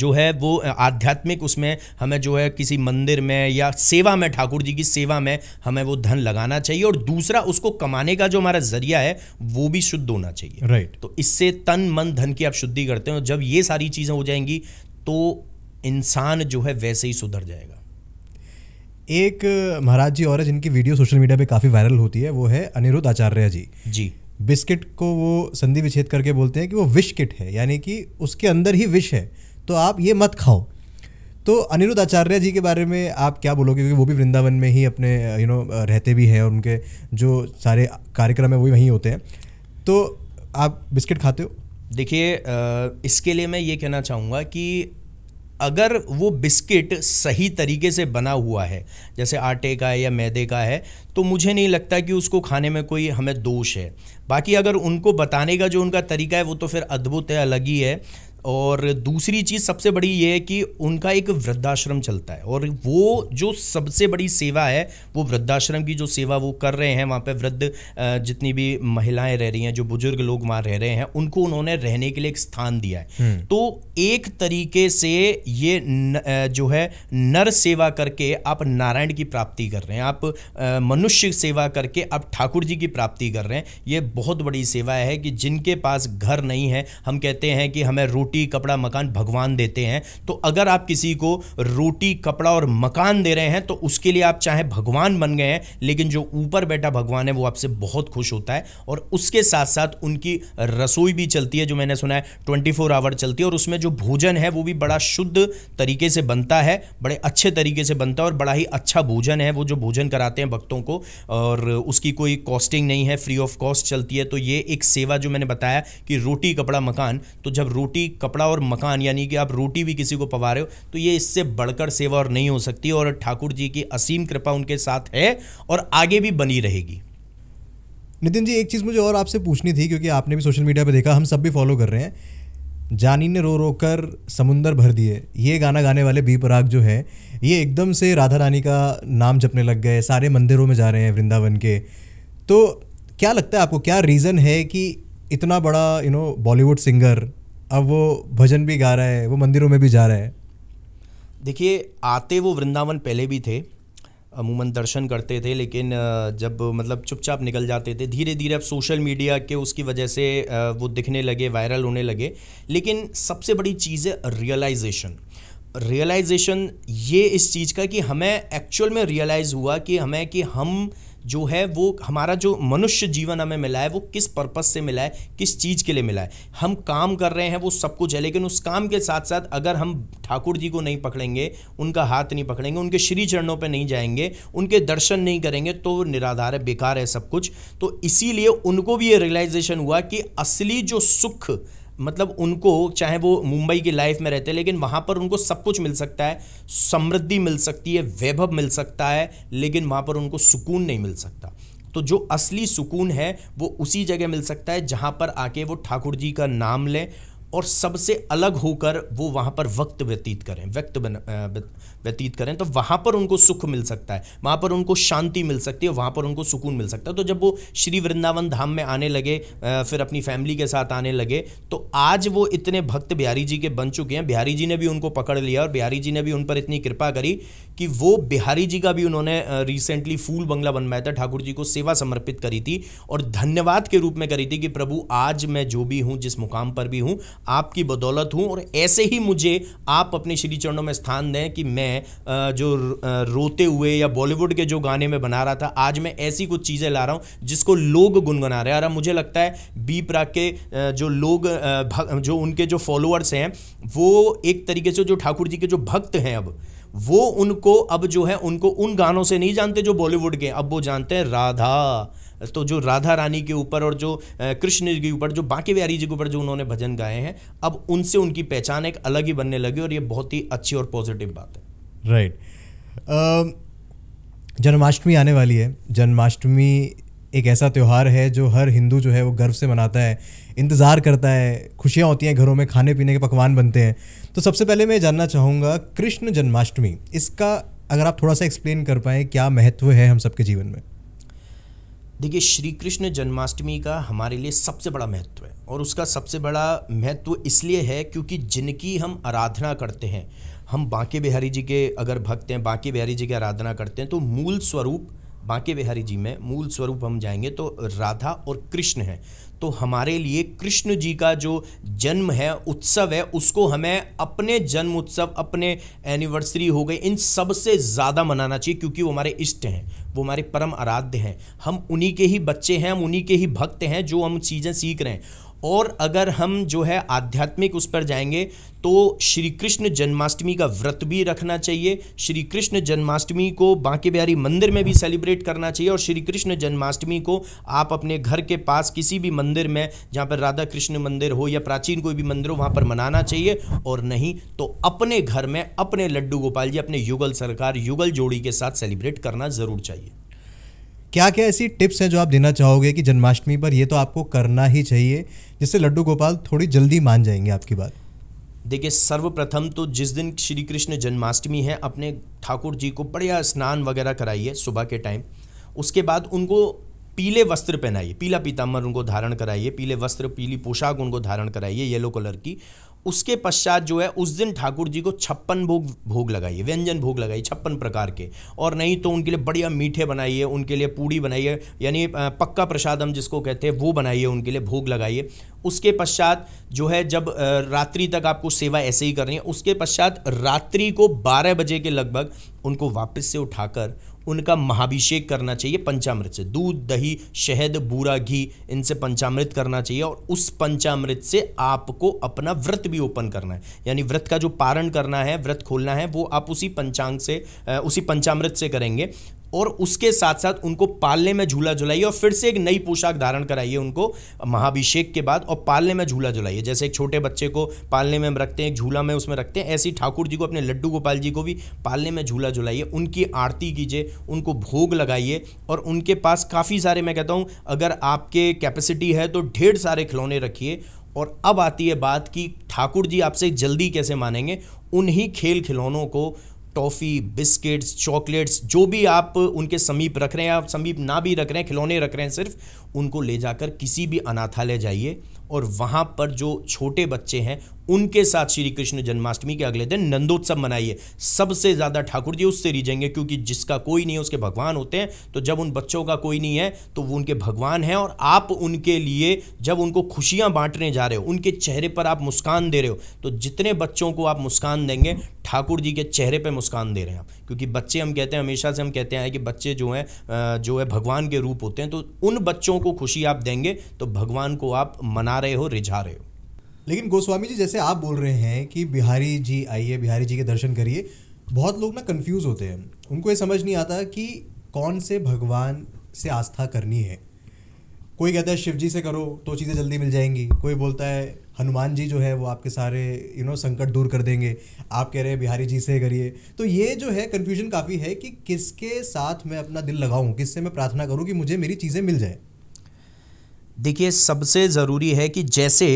जो है वो आध्यात्मिक उसमें हमें जो है किसी मंदिर में या सेवा में ठाकुर जी की सेवा में हमें वो धन लगाना चाहिए और दूसरा उसको कमाने का जो हमारा जरिया है वो भी शुद्ध होना चाहिए राइट right. तो इससे तन मन धन की आप शुद्धि करते हो जब ये सारी चीज़ें हो जाएंगी तो इंसान जो है वैसे ही सुधर जाएगा एक महाराज जी और है जिनकी वीडियो सोशल मीडिया पे काफ़ी वायरल होती है वो है अनिरुद्ध आचार्य जी जी बिस्किट को वो संधि विच्छेद करके बोलते हैं कि वो विश किट है यानी कि उसके अंदर ही विश है तो आप ये मत खाओ तो अनिरुद्ध आचार्य जी के बारे में आप क्या बोलोगे क्योंकि वो भी वृंदावन में ही अपने यू नो रहते भी हैं और उनके जो सारे कार्यक्रम है वो वहीं होते हैं तो आप बिस्किट खाते हो देखिए इसके लिए मैं ये कहना चाहूँगा कि अगर वो बिस्किट सही तरीके से बना हुआ है जैसे आटे का है या मैदे का है तो मुझे नहीं लगता कि उसको खाने में कोई हमें दोष है बाकी अगर उनको बताने का जो उनका तरीका है वो तो फिर अद्भुत है अलग ही है और दूसरी चीज़ सबसे बड़ी ये है कि उनका एक वृद्धाश्रम चलता है और वो जो सबसे बड़ी सेवा है वो वृद्धाश्रम की जो सेवा वो कर रहे हैं वहाँ पे वृद्ध जितनी भी महिलाएं रह रही हैं जो बुजुर्ग लोग वहाँ रह रहे हैं उनको उन्होंने रहने के लिए एक स्थान दिया है हम्म। तो एक तरीके से ये न, जो है नर सेवा करके आप नारायण की प्राप्ति कर रहे हैं आप मनुष्य सेवा करके आप ठाकुर जी की प्राप्ति कर रहे हैं ये बहुत बड़ी सेवा है कि जिनके पास घर नहीं है हम कहते हैं कि हमें रोटी रोटी कपड़ा मकान भगवान देते हैं तो अगर आप किसी को रोटी कपड़ा और मकान दे रहे हैं तो उसके लिए आप चाहे भगवान बन गए हैं लेकिन जो ऊपर बैठा भगवान है वो आपसे बहुत खुश होता है और उसके साथ साथ उनकी रसोई भी चलती है जो मैंने सुना है ट्वेंटी फोर आवर चलती है और उसमें जो भोजन है वो भी बड़ा शुद्ध तरीके से बनता है बड़े अच्छे तरीके से बनता है और बड़ा ही अच्छा भोजन है वो जो भोजन कराते हैं भक्तों को और उसकी कोई कॉस्टिंग नहीं है फ्री ऑफ कॉस्ट चलती है तो ये एक सेवा जो मैंने बताया कि रोटी कपड़ा मकान तो जब रोटी कपड़ा और मकान यानी कि आप रोटी भी किसी को पवा रहे हो तो ये इससे बढ़कर सेवा और नहीं हो सकती और ठाकुर जी की असीम कृपा उनके साथ है और आगे भी बनी रहेगी नितिन जी एक चीज़ मुझे और आपसे पूछनी थी क्योंकि आपने भी सोशल मीडिया पर देखा हम सब भी फॉलो कर रहे हैं जानी ने रो रो कर समुंदर भर दिए ये गाना गाने वाले बी पराग जो है ये एकदम से राधा रानी का नाम जपने लग गए सारे मंदिरों में जा रहे हैं वृंदावन के तो क्या लगता है आपको क्या रीज़न है कि इतना बड़ा यू नो बॉलीवुड सिंगर अब वो भजन भी गा रहा है वो मंदिरों में भी जा रहा है देखिए आते वो वृंदावन पहले भी थे अमूमन दर्शन करते थे लेकिन जब मतलब चुपचाप निकल जाते थे धीरे धीरे अब सोशल मीडिया के उसकी वजह से वो दिखने लगे वायरल होने लगे लेकिन सबसे बड़ी चीज़ है रियलाइजेशन रियलाइजेशन ये इस चीज़ का कि हमें एक्चुअल में रियलाइज़ हुआ कि हमें कि हम जो है वो हमारा जो मनुष्य जीवन हमें मिला है वो किस पर्पज़ से मिला है किस चीज़ के लिए मिला है हम काम कर रहे हैं वो सब कुछ है लेकिन उस काम के साथ साथ अगर हम ठाकुर जी को नहीं पकड़ेंगे उनका हाथ नहीं पकड़ेंगे उनके श्री चरणों पर नहीं जाएंगे उनके दर्शन नहीं करेंगे तो निराधार है बेकार है सब कुछ तो इसीलिए उनको भी ये रियलाइजेशन हुआ कि असली जो सुख मतलब उनको चाहे वो मुंबई की लाइफ में रहते हैं लेकिन वहाँ पर उनको सब कुछ मिल सकता है समृद्धि मिल सकती है वैभव मिल सकता है लेकिन वहाँ पर उनको सुकून नहीं मिल सकता तो जो असली सुकून है वो उसी जगह मिल सकता है जहाँ पर आके वो ठाकुर जी का नाम लें और सबसे अलग होकर वो वहाँ पर वक्त व्यतीत करें व्यक्त व्यतीत करें तो वहाँ पर उनको सुख मिल सकता है वहाँ पर उनको शांति मिल सकती है वहाँ पर उनको सुकून मिल सकता है तो जब वो श्री वृंदावन धाम में आने लगे फिर अपनी फैमिली के साथ आने लगे तो आज वो इतने भक्त बिहारी जी के बन चुके हैं बिहारी जी ने भी उनको पकड़ लिया और बिहारी जी ने भी उन पर इतनी कृपा करी कि वो बिहारी जी का भी उन्होंने रिसेंटली फूल बंगला बनवाया था ठाकुर जी को सेवा समर्पित करी थी और धन्यवाद के रूप में करी थी कि प्रभु आज मैं जो भी हूँ जिस मुकाम पर भी हूँ आपकी बदौलत हूँ और ऐसे ही मुझे आप अपने श्री चरणों में स्थान दें कि मैं जो रोते हुए या बॉलीवुड के जो गाने में बना रहा था आज मैं ऐसी कुछ चीज़ें ला रहा हूँ जिसको लोग गुनगुना रहे हैं और मुझे लगता है बी प्राक के जो लोग जो उनके जो फॉलोअर्स हैं वो एक तरीके से जो ठाकुर जी के जो भक्त हैं अब वो उनको अब जो है उनको उन गानों से नहीं जानते जो बॉलीवुड के अब वो जानते हैं राधा तो जो राधा रानी के ऊपर और जो कृष्ण जी के ऊपर जो बाकी बिहारी जी के ऊपर जो उन्होंने भजन गाए हैं अब उनसे उनकी पहचान एक अलग ही बनने लगी और ये बहुत ही अच्छी और पॉजिटिव बात है राइट right. जन्माष्टमी आने वाली है जन्माष्टमी एक ऐसा त्यौहार है जो हर हिंदू जो है वो गर्व से मनाता है इंतज़ार करता है खुशियाँ होती हैं घरों में खाने पीने के पकवान बनते हैं तो सबसे पहले मैं जानना चाहूँगा कृष्ण जन्माष्टमी इसका अगर आप थोड़ा सा एक्सप्लेन कर पाए क्या महत्व है हम सबके जीवन में देखिए श्री कृष्ण जन्माष्टमी का हमारे लिए सबसे बड़ा महत्व है और उसका सबसे बड़ा महत्व इसलिए है क्योंकि जिनकी हम आराधना करते हैं हम बांके बिहारी जी के अगर भक्त हैं बांके बिहारी जी की आराधना करते हैं तो मूल स्वरूप बांके बिहारी जी में मूल स्वरूप हम जाएंगे तो राधा और कृष्ण हैं तो हमारे लिए कृष्ण जी का जो जन्म है उत्सव है उसको हमें अपने जन्म उत्सव अपने एनिवर्सरी हो गई इन सब से ज़्यादा मनाना चाहिए क्योंकि वो हमारे इष्ट हैं वो हमारे परम आराध्य हैं हम उन्हीं के ही बच्चे हैं हम उन्हीं के ही भक्त हैं जो हम चीज़ें सीख रहे हैं और अगर हम जो है आध्यात्मिक उस पर जाएंगे तो श्री कृष्ण जन्माष्टमी का व्रत भी रखना चाहिए श्री कृष्ण जन्माष्टमी को बांके बिहारी मंदिर में भी सेलिब्रेट करना चाहिए और श्री कृष्ण जन्माष्टमी को आप अपने घर के पास किसी भी मंदिर में जहाँ पर राधा कृष्ण मंदिर हो या प्राचीन कोई भी मंदिर हो वहाँ पर मनाना चाहिए और नहीं तो अपने घर में अपने लड्डू गोपाल जी अपने युगल सरकार युगल जोड़ी के साथ सेलिब्रेट करना ज़रूर चाहिए क्या क्या ऐसी टिप्स हैं जो आप देना चाहोगे कि जन्माष्टमी पर ये तो आपको करना ही चाहिए जिससे लड्डू गोपाल थोड़ी जल्दी मान जाएंगे आपकी बात देखिए सर्वप्रथम तो जिस दिन श्री कृष्ण जन्माष्टमी है अपने ठाकुर जी को बढ़िया स्नान वगैरह कराइए सुबह के टाइम उसके बाद उनको पीले वस्त्र पहनाइए पीला पीताम्बर उनको धारण कराइए पीले वस्त्र पीली पोशाक उनको धारण कराइए येलो कलर की उसके पश्चात जो है उस दिन ठाकुर जी को छप्पन भोग भोग लगाइए व्यंजन भोग लगाइए छप्पन प्रकार के और नहीं तो उनके लिए बढ़िया मीठे बनाइए उनके लिए पूड़ी बनाइए यानी पक्का प्रसाद हम जिसको कहते हैं वो बनाइए उनके लिए भोग लगाइए उसके पश्चात जो है जब रात्रि तक आपको सेवा ऐसे ही करनी है उसके पश्चात रात्रि को बारह बजे के लगभग उनको वापस से उठाकर उनका महाभिषेक करना चाहिए पंचामृत से दूध दही शहद बूरा घी इनसे पंचामृत करना चाहिए और उस पंचामृत से आपको अपना व्रत भी ओपन करना है यानी व्रत का जो पारण करना है व्रत खोलना है वो आप उसी पंचांग से उसी पंचामृत से करेंगे और उसके साथ साथ उनको पालने में झूला झुलाइए और फिर से एक नई पोशाक धारण कराइए उनको महाभिषेक के बाद और पालने में झूला झुलाइए जैसे एक छोटे बच्चे को पालने में हम रखते हैं एक झूला में उसमें रखते हैं ऐसे ही ठाकुर जी को अपने लड्डू गोपाल जी को भी पालने में झूला झुलाइए उनकी आरती कीजिए उनको भोग लगाइए और उनके पास काफ़ी सारे मैं कहता हूँ अगर आपके कैपेसिटी है तो ढेर सारे खिलौने रखिए और अब आती है बात कि ठाकुर जी आपसे जल्दी कैसे मानेंगे उन्हीं खेल खिलौनों को टॉफ़ी बिस्किट्स चॉकलेट्स जो भी आप उनके समीप रख रहे हैं आप समीप ना भी रख रहे हैं खिलौने रख रहे हैं सिर्फ उनको ले जाकर किसी भी अनाथालय जाइए और वहाँ पर जो छोटे बच्चे हैं उनके साथ श्री कृष्ण जन्माष्टमी के अगले दिन नंदोत्सव मनाइए सबसे ज़्यादा ठाकुर जी उससे रिझेंगे क्योंकि जिसका कोई नहीं है उसके भगवान होते हैं तो जब उन बच्चों का कोई नहीं है तो वो उनके भगवान हैं और आप उनके लिए जब उनको खुशियाँ बांटने जा रहे हो उनके चेहरे पर आप मुस्कान दे रहे हो तो जितने बच्चों को आप मुस्कान देंगे ठाकुर जी के चेहरे पर मुस्कान दे रहे हैं आप क्योंकि बच्चे हम कहते हैं हमेशा से हम कहते हैं कि बच्चे जो हैं जो है भगवान के रूप होते हैं तो उन बच्चों को खुशी आप देंगे तो भगवान को आप मना रहे हो रिझा रहे हो लेकिन गोस्वामी जी जैसे आप बोल रहे हैं कि बिहारी जी आइए बिहारी जी के दर्शन करिए बहुत लोग ना कंफ्यूज होते हैं उनको ये समझ नहीं आता कि कौन से भगवान से आस्था करनी है कोई कहता है शिव जी से करो तो चीज़ें जल्दी मिल जाएंगी कोई बोलता है हनुमान जी जो है वो आपके सारे यू नो संकट दूर कर देंगे आप कह रहे हैं बिहारी जी से करिए तो ये जो है कन्फ्यूजन काफ़ी है कि किसके साथ मैं अपना दिल लगाऊँ किससे मैं प्रार्थना करूँ कि मुझे मेरी चीज़ें मिल जाए देखिए सबसे ज़रूरी है कि जैसे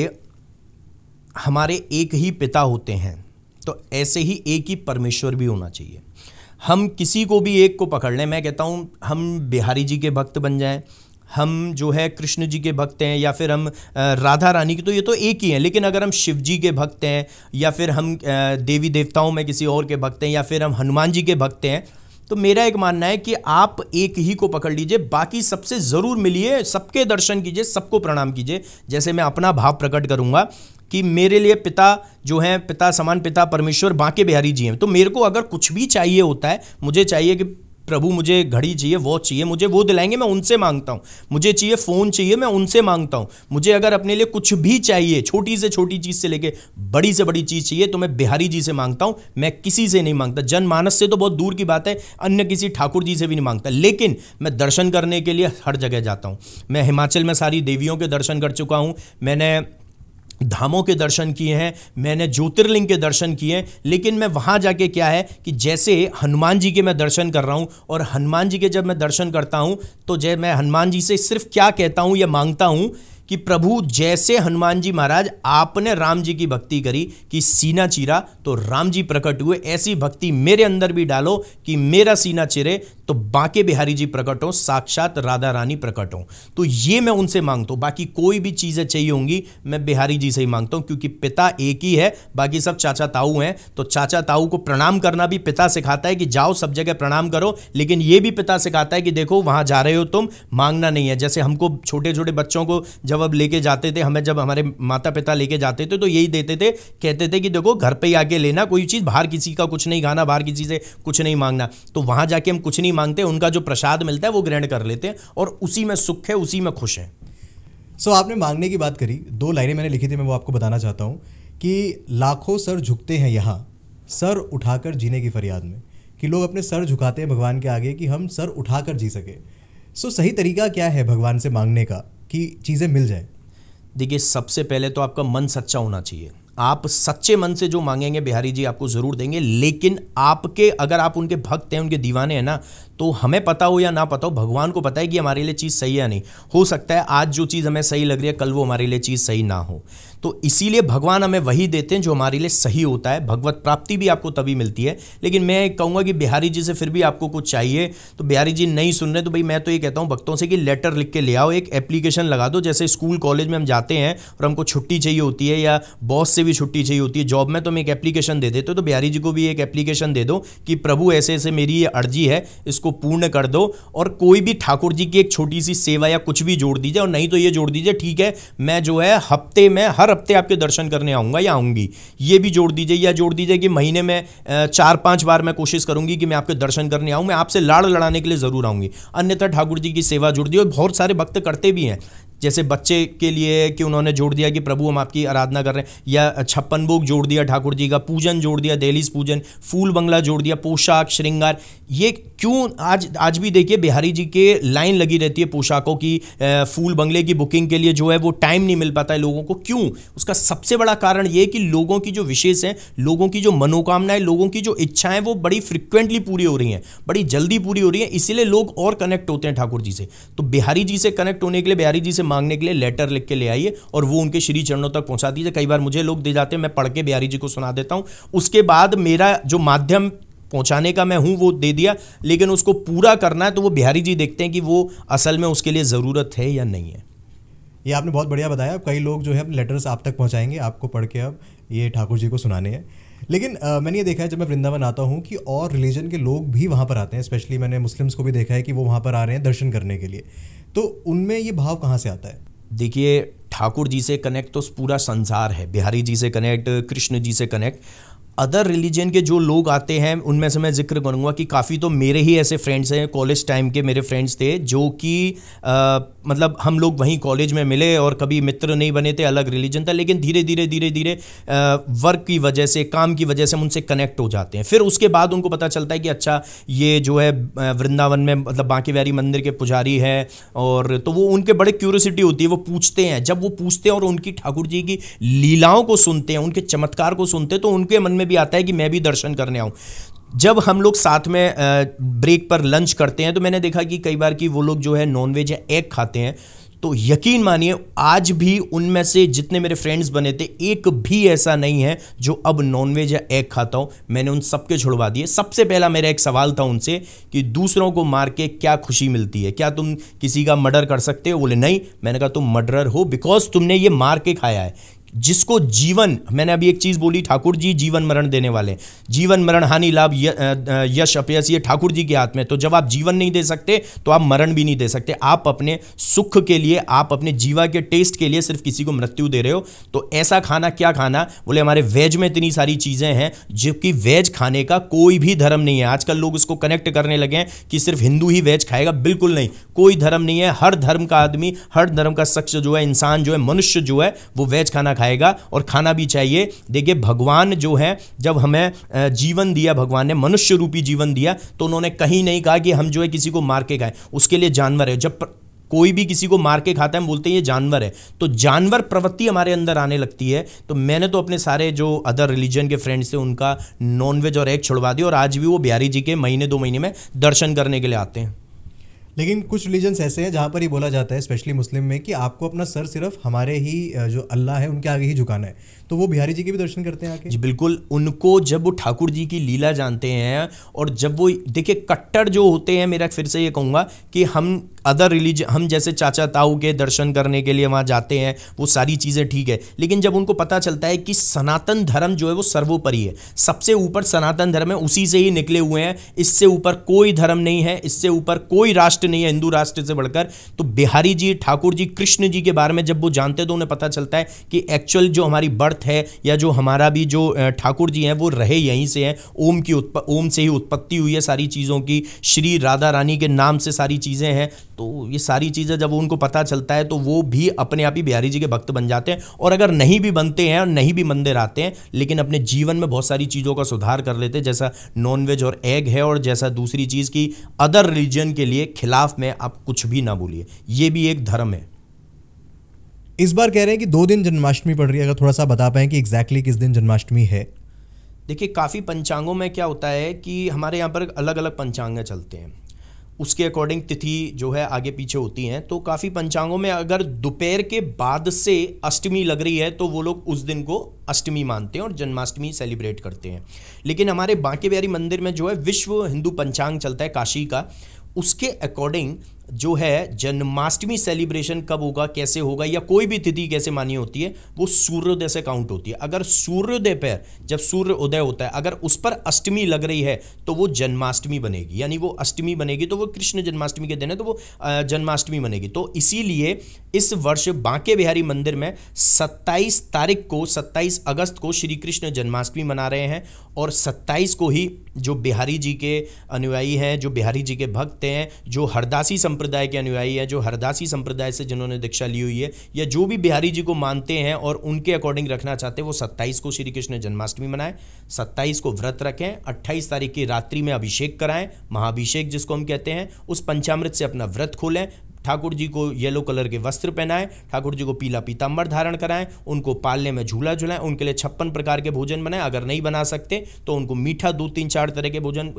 हमारे एक ही पिता होते हैं तो ऐसे ही एक ही परमेश्वर भी होना चाहिए हम किसी को भी एक को पकड़ लें मैं कहता हूँ हम बिहारी जी के भक्त बन जाएं हम जो है कृष्ण जी के भक्त हैं या फिर हम राधा रानी के तो ये तो एक ही हैं लेकिन अगर हम शिव जी के भक्त हैं या फिर हम देवी देवताओं में किसी और के भक्त हैं या फिर हम हनुमान जी के भक्त हैं तो मेरा एक मानना है कि आप एक ही को पकड़ लीजिए बाकी सबसे ज़रूर मिलिए सबके दर्शन कीजिए सबको प्रणाम कीजिए जैसे मैं अपना भाव प्रकट करूँगा कि मेरे लिए पिता जो हैं पिता समान पिता परमेश्वर बांके बिहारी जी हैं तो मेरे को अगर कुछ भी चाहिए होता है मुझे चाहिए कि प्रभु मुझे घड़ी चाहिए वॉच चाहिए मुझे वो दिलाएंगे मैं उनसे मांगता हूँ मुझे चाहिए फ़ोन चाहिए मैं उनसे मांगता हूँ मुझे अगर अपने लिए कुछ भी चाहिए छोटी से छोटी चीज़ से लेके बड़ी से बड़ी चीज़ चाहिए तो मैं बिहारी जी से मांगता हूँ मैं किसी से नहीं मांगता जनमानस से तो बहुत दूर की बात है अन्य किसी ठाकुर जी से भी नहीं मांगता लेकिन मैं दर्शन करने के लिए हर जगह जाता हूँ मैं हिमाचल में सारी देवियों के दर्शन कर चुका हूँ मैंने धामों के दर्शन किए हैं मैंने ज्योतिर्लिंग के दर्शन किए हैं लेकिन मैं वहाँ जाके क्या है कि जैसे हनुमान जी के मैं दर्शन कर रहा हूँ और हनुमान जी के जब मैं दर्शन करता हूँ तो जय मैं हनुमान जी से सिर्फ क्या कहता हूँ या मांगता हूँ कि प्रभु जैसे हनुमान जी महाराज आपने राम जी की भक्ति करी कि सीना चीरा तो राम जी प्रकट हुए ऐसी भक्ति मेरे अंदर भी डालो कि मेरा सीना चिरे तो बांके बिहारी जी प्रकट हो साक्षात राधा रानी प्रकट हो तो ये मैं उनसे मांगता हूँ बाकी कोई भी चीज़ें चाहिए होंगी मैं बिहारी जी से ही मांगता हूँ क्योंकि पिता एक ही है बाकी सब चाचा ताऊ हैं तो चाचा ताऊ को प्रणाम करना भी पिता सिखाता है कि जाओ सब जगह प्रणाम करो लेकिन ये भी पिता सिखाता है कि देखो वहाँ जा रहे हो तुम मांगना नहीं है जैसे हमको छोटे छोटे बच्चों को जब अब लेके जाते थे हमें जब हमारे माता पिता लेके जाते थे तो यही देते थे कहते थे कि देखो घर पर ही आके लेना कोई चीज़ बाहर किसी का कुछ नहीं खाना बाहर किसी से कुछ नहीं मांगना तो वहाँ जाके हम कुछ नहीं नहीं मांगते उनका जो प्रसाद मिलता है वो ग्रहण कर लेते हैं और उसी में सुख है उसी में खुश हैं सो so, आपने मांगने की बात करी दो लाइनें मैंने लिखी थी मैं वो आपको बताना चाहता हूँ कि लाखों सर झुकते हैं यहाँ सर उठाकर जीने की फरियाद में कि लोग अपने सर झुकाते हैं भगवान के आगे कि हम सर उठाकर जी सके सो सही तरीका क्या है भगवान से मांगने का कि चीज़ें मिल जाए देखिए सबसे पहले तो आपका मन सच्चा होना चाहिए आप सच्चे मन से जो मांगेंगे बिहारी जी आपको ज़रूर देंगे लेकिन आपके अगर आप उनके भक्त हैं उनके दीवाने हैं ना तो हमें पता हो या ना पता हो भगवान को पता है कि हमारे लिए चीज़ सही है या नहीं हो सकता है आज जो चीज़ हमें सही लग रही है कल वो हमारे लिए चीज़ सही ना हो तो इसीलिए भगवान हमें वही देते हैं जो हमारे लिए सही होता है भगवत प्राप्ति भी आपको तभी मिलती है लेकिन मैं कहूँगा कि बिहारी जी से फिर भी आपको कुछ चाहिए तो बिहारी जी नहीं सुन रहे तो भाई मैं तो ये कहता हूँ भक्तों से कि लेटर लिख के ले आओ एक एप्लीकेशन लगा दो जैसे स्कूल कॉलेज में हम जाते हैं और हमको छुट्टी चाहिए होती है या बॉस से भी छुट्टी चाहिए होती है जॉब में तो हम एक एप्लीकेशन दे देते हो तो बिहारी जी को भी एक एप्लीकेशन दे दो कि प्रभु ऐसे ऐसे मेरी ये अर्जी है इसको पूर्ण कर दो और कोई भी ठाकुर जी की एक छोटी सी सेवा या कुछ भी जोड़ दीजिए और नहीं तो ये जोड़ दीजिए ठीक है मैं जो है हफ्ते में हर हफ्ते आपके दर्शन करने आऊँगा या आऊँगी ये भी जोड़ दीजिए या जोड़ दीजिए कि महीने में चार पाँच बार मैं कोशिश करूँगी कि मैं आपके दर्शन करने आऊँ मैं आपसे लाड़ लड़ाने के लिए ज़रूर आऊँगी अन्यथा ठाकुर जी की सेवा जुड़ दी और बहुत सारे भक्त करते भी हैं जैसे बच्चे के लिए कि उन्होंने जोड़ दिया कि प्रभु हम आपकी आराधना कर रहे हैं या छप्पन भोग जोड़ दिया ठाकुर जी का पूजन जोड़ दिया दहलीज पूजन फूल बंगला जोड़ दिया पोशाक श्रृंगार ये क्यों आज आज भी देखिए बिहारी जी के लाइन लगी रहती है पोशाकों की फूल बंगले की बुकिंग के लिए जो है वो टाइम नहीं मिल पाता है लोगों को क्यों उसका सबसे बड़ा कारण ये कि लोगों की जो विशेष हैं लोगों की जो मनोकामनाएं लोगों की जो इच्छाएं वो बड़ी फ्रिक्वेंटली पूरी हो रही हैं बड़ी जल्दी पूरी हो रही हैं इसीलिए लोग और कनेक्ट होते हैं ठाकुर जी से तो बिहारी जी से कनेक्ट होने के लिए बिहारी जी से मांगने के लिए लेटर लिख के ले आइए और वो उनके श्री चरणों तक पहुंचा दीजिए कई बार मुझे लोग दे जाते हैं मैं पढ़ के बिहारी जी को सुना देता हूं उसके बाद मेरा जो माध्यम पहुंचाने का मैं हूं वो दे दिया लेकिन उसको पूरा करना है तो वो बिहारी जी देखते हैं कि वो असल में उसके लिए ज़रूरत है या नहीं है ये आपने बहुत बढ़िया बताया कई लोग जो है अपने लेटर्स आप तक पहुंचाएंगे आपको पढ़ के अब ये ठाकुर जी को सुनाने हैं लेकिन आ, मैंने ये देखा है जब मैं वृंदावन आता हूँ कि और रिलीजन के लोग भी वहाँ पर आते हैं स्पेशली मैंने मुस्लिम्स को भी देखा है कि वो वहाँ पर आ रहे हैं दर्शन करने के लिए तो उनमें ये भाव कहाँ से आता है देखिए ठाकुर जी से कनेक्ट तो पूरा संसार है बिहारी जी से कनेक्ट कृष्ण जी से कनेक्ट अदर रिलीजन के जो लोग आते हैं उनमें से मैं जिक्र करूँगा कि काफ़ी तो मेरे ही ऐसे फ्रेंड्स हैं कॉलेज टाइम के मेरे फ्रेंड्स थे जो कि मतलब हम लोग वहीं कॉलेज में मिले और कभी मित्र नहीं बने थे अलग रिलीजन था लेकिन धीरे धीरे धीरे धीरे वर्क की वजह से काम की वजह से हम उनसे कनेक्ट हो जाते हैं फिर उसके बाद उनको पता चलता है कि अच्छा ये जो है वृंदावन में मतलब बांकी वैरी मंदिर के पुजारी है और तो वो उनके बड़े क्यूरसिटी होती है वो पूछते हैं जब वो पूछते हैं और उनकी ठाकुर जी की लीलाओं को सुनते हैं उनके चमत्कार को सुनते हैं तो उनके मन में भी आता है कि मैं भी दर्शन करने आऊँ जब हम लोग साथ में ब्रेक पर लंच करते हैं तो मैंने देखा कि कई बार कि वो लोग जो है नॉनवेज या एग खाते हैं तो यकीन मानिए आज भी उनमें से जितने मेरे फ्रेंड्स बने थे एक भी ऐसा नहीं है जो अब नॉनवेज या एग खाता हूँ मैंने उन सबके छुड़वा दिए सबसे पहला मेरा एक सवाल था उनसे कि दूसरों को मार के क्या खुशी मिलती है क्या तुम किसी का मर्डर कर सकते हो बोले नहीं मैंने कहा तुम मर्डरर हो बिकॉज तुमने ये मार के खाया है जिसको जीवन मैंने अभी एक चीज़ बोली ठाकुर जी जीवन मरण देने वाले जीवन मरण हानि लाभ यश अपयश ये ठाकुर जी के हाथ में तो जब आप जीवन नहीं दे सकते तो आप मरण भी नहीं दे सकते आप अपने सुख के लिए आप अपने जीवा के टेस्ट के लिए सिर्फ किसी को मृत्यु दे रहे हो तो ऐसा खाना क्या खाना बोले हमारे वेज में इतनी सारी चीज़ें हैं जबकि वेज खाने का कोई भी धर्म नहीं है आजकल लोग उसको कनेक्ट करने लगे हैं कि सिर्फ हिंदू ही वेज खाएगा बिल्कुल नहीं कोई धर्म नहीं है हर धर्म का आदमी हर धर्म का शख्स जो है इंसान जो है मनुष्य जो है वो वेज खाना खाएगा खाएगा और खाना भी चाहिए देखिए भगवान जो है जब हमें जीवन दिया भगवान ने मनुष्य रूपी जीवन दिया तो उन्होंने कहीं नहीं कहा कि हम जो है किसी को मार के खाएं उसके लिए जानवर है जब कोई भी किसी को मार के खाता है बोलते हैं ये जानवर है तो जानवर प्रवृत्ति हमारे अंदर आने लगती है तो मैंने तो अपने सारे जो अदर रिलीजन के फ्रेंड्स थे उनका नॉनवेज और एग छुड़वा दिया और आज भी वो बिहारी जी के महीने दो महीने में दर्शन करने के लिए आते हैं लेकिन कुछ रिलीजन्स ऐसे हैं जहाँ पर ये बोला जाता है स्पेशली मुस्लिम में कि आपको अपना सर सिर्फ हमारे ही जो अल्लाह है उनके आगे ही झुकाना है तो वो बिहारी जी के भी दर्शन करते हैं आके जी बिल्कुल उनको जब वो ठाकुर जी की लीला जानते हैं और जब वो देखिए कट्टर जो होते हैं मेरा फिर से ये कहूँगा कि हम अदर रिलीजन हम जैसे चाचा ताऊ के दर्शन करने के लिए वहाँ जाते हैं वो सारी चीज़ें ठीक है लेकिन जब उनको पता चलता है कि सनातन धर्म जो है वो सर्वोपरि है सबसे ऊपर सनातन धर्म है उसी से ही निकले हुए हैं इससे ऊपर कोई धर्म नहीं है इससे ऊपर कोई राष्ट्र नहीं है हिंदू राष्ट्र से बढ़कर तो बिहारी जी ठाकुर जी कृष्ण जी के बारे में जब वो जानते तो उन्हें पता चलता है कि एक्चुअल जो हमारी बर्थ अर्थ है या जो हमारा भी जो ठाकुर जी हैं वो रहे यहीं से हैं ओम की उत्प ओम से ही उत्पत्ति हुई है सारी चीज़ों की श्री राधा रानी के नाम से सारी चीज़ें हैं तो ये सारी चीज़ें जब उनको पता चलता है तो वो भी अपने आप ही बिहारी जी के भक्त बन जाते हैं और अगर नहीं भी बनते हैं और नहीं भी मंदिर आते हैं लेकिन अपने जीवन में बहुत सारी चीज़ों का सुधार कर लेते हैं जैसा नॉनवेज और एग है और जैसा दूसरी चीज़ की अदर रिलीजन के लिए खिलाफ में आप कुछ भी ना बोलिए ये भी एक धर्म है इस बार कह रहे हैं कि दो दिन जन्माष्टमी पड़ रही है अगर थोड़ा सा बता पाएं कि एग्जैक्टली किस दिन जन्माष्टमी है देखिए काफ़ी पंचांगों में क्या होता है कि हमारे यहाँ पर अलग अलग पंचांग चलते हैं उसके अकॉर्डिंग तिथि जो है आगे पीछे होती हैं तो काफ़ी पंचांगों में अगर दोपहर के बाद से अष्टमी लग रही है तो वो लोग उस दिन को अष्टमी मानते हैं और जन्माष्टमी सेलिब्रेट करते हैं लेकिन हमारे बांके बिहारी मंदिर में जो है विश्व हिंदू पंचांग चलता है काशी का उसके अकॉर्डिंग जो है जन्माष्टमी सेलिब्रेशन कब होगा कैसे होगा या कोई भी तिथि कैसे मानी होती है वो सूर्योदय से काउंट होती है अगर सूर्योदय पर जब सूर्य उदय होता है अगर उस पर अष्टमी लग रही है तो वो जन्माष्टमी बनेगी यानी वो अष्टमी बनेगी तो वो कृष्ण जन्माष्टमी के दिन है तो वो जन्माष्टमी बनेगी तो इसीलिए इस वर्ष बांके बिहारी मंदिर में सत्ताईस तारीख को सत्ताईस अगस्त को श्री कृष्ण जन्माष्टमी मना रहे हैं और सत्ताईस को ही जो बिहारी जी के अनुयायी हैं जो बिहारी जी के भक्त हैं जो हरदासी संप्रदाय के अनुयायी हैं जो हरदासी संप्रदाय से जिन्होंने दीक्षा ली हुई है या जो भी बिहारी जी को मानते हैं और उनके अकॉर्डिंग रखना चाहते हैं वो सत्ताईस को श्री कृष्ण जन्माष्टमी मनाएं सत्ताईस को व्रत रखें अट्ठाईस तारीख की रात्रि में अभिषेक कराएं महाभिषेक जिसको हम कहते हैं उस पंचामृत से अपना व्रत खोलें ठाकुर जी को येलो कलर के वस्त्र पहनाएं ठाकुर जी को पीला पीताम्बर धारण कराएं उनको पालने में झूला झुलाएं उनके लिए छप्पन प्रकार के भोजन बनाएं अगर नहीं बना सकते तो उनको मीठा दो तीन चार तरह के भोजन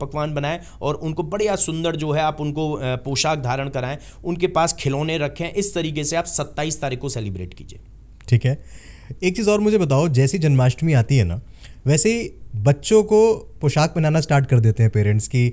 पकवान बनाएं और उनको बढ़िया सुंदर जो है आप उनको पोशाक धारण कराएं उनके पास खिलौने रखें इस तरीके से आप सत्ताईस तारीख को सेलिब्रेट कीजिए ठीक है एक चीज़ और मुझे बताओ जैसी जन्माष्टमी आती है ना वैसे ही बच्चों को पोशाक बनाना स्टार्ट कर देते हैं पेरेंट्स की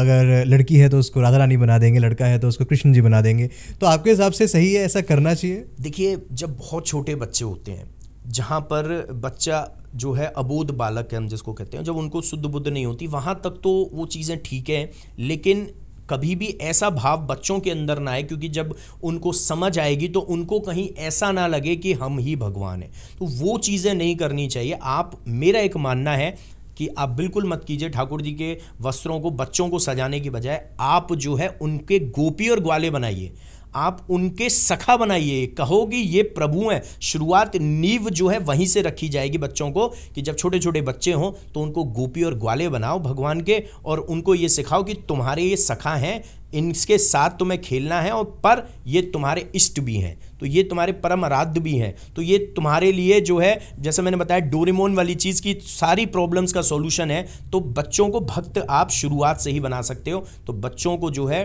अगर लड़की है तो उसको राधा रानी बना देंगे लड़का है तो उसको कृष्ण जी बना देंगे तो आपके हिसाब से सही है ऐसा करना चाहिए देखिए जब बहुत छोटे बच्चे होते हैं जहाँ पर बच्चा जो है अबोध बालक है हम जिसको कहते हैं जब उनको शुद्ध बुद्ध नहीं होती वहाँ तक तो वो चीज़ें ठीक हैं लेकिन कभी भी ऐसा भाव बच्चों के अंदर ना आए क्योंकि जब उनको समझ आएगी तो उनको कहीं ऐसा ना लगे कि हम ही भगवान हैं तो वो चीज़ें नहीं करनी चाहिए आप मेरा एक मानना है कि आप बिल्कुल मत कीजिए ठाकुर जी के वस्त्रों को बच्चों को सजाने की बजाय आप जो है उनके गोपी और ग्वाले बनाइए आप उनके सखा बनाइए कहोगे ये प्रभु हैं शुरुआत नींव जो है वहीं से रखी जाएगी बच्चों को कि जब छोटे छोटे बच्चे हों तो उनको गोपी और ग्वाले बनाओ भगवान के और उनको ये सिखाओ कि तुम्हारे ये सखा हैं इनके साथ तुम्हें खेलना है और पर ये तुम्हारे इष्ट भी हैं तो ये तुम्हारे परम आराध्य भी हैं तो ये तुम्हारे लिए जो है जैसे मैंने बताया डोरेमोन वाली चीज़ की सारी प्रॉब्लम्स का सॉल्यूशन है तो बच्चों को भक्त आप शुरुआत से ही बना सकते हो तो बच्चों को जो है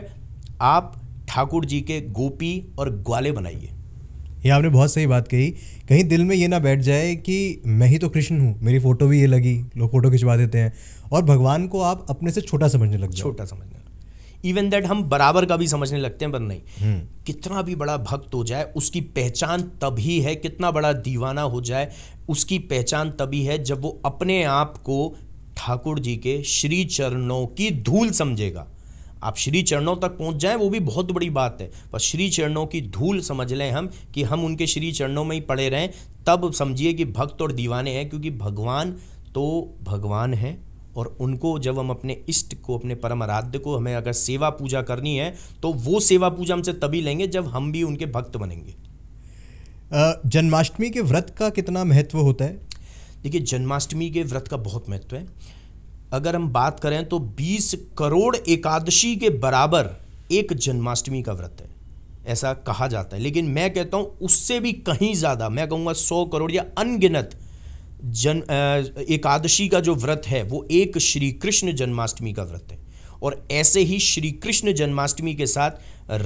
आप ठाकुर जी के गोपी और ग्वाले बनाइए ये आपने बहुत सही बात कही कहीं दिल में ये ना बैठ जाए कि मैं ही तो कृष्ण हूँ मेरी फ़ोटो भी ये लगी लोग फ़ोटो खिंचवा देते हैं और भगवान को आप अपने से छोटा समझने लगते छोटा समझने इवन दैट हम बराबर का भी समझने लगते हैं पर नहीं हम्म। कितना भी बड़ा भक्त हो जाए उसकी पहचान तभी है कितना बड़ा दीवाना हो जाए उसकी पहचान तभी है जब वो अपने आप को ठाकुर जी के श्री चरणों की धूल समझेगा आप श्री चरणों तक पहुंच जाएं वो भी बहुत बड़ी बात है पर श्री चरणों की धूल समझ लें हम कि हम उनके श्री चरणों में ही पड़े रहें तब समझिए कि भक्त और दीवाने हैं क्योंकि भगवान तो भगवान हैं और उनको जब हम अपने इष्ट को अपने परम आराध्य को हमें अगर सेवा पूजा करनी है तो वो सेवा पूजा हमसे तभी लेंगे जब हम भी उनके भक्त बनेंगे जन्माष्टमी के व्रत का कितना महत्व होता है देखिए जन्माष्टमी के व्रत का बहुत महत्व है अगर हम बात करें तो 20 करोड़ एकादशी के बराबर एक जन्माष्टमी का व्रत है ऐसा कहा जाता है लेकिन मैं कहता हूँ उससे भी कहीं ज़्यादा मैं कहूँगा सौ करोड़ या अनगिनत जन एकादशी का जो व्रत है वो एक श्री कृष्ण जन्माष्टमी का व्रत है और ऐसे ही श्री कृष्ण जन्माष्टमी के साथ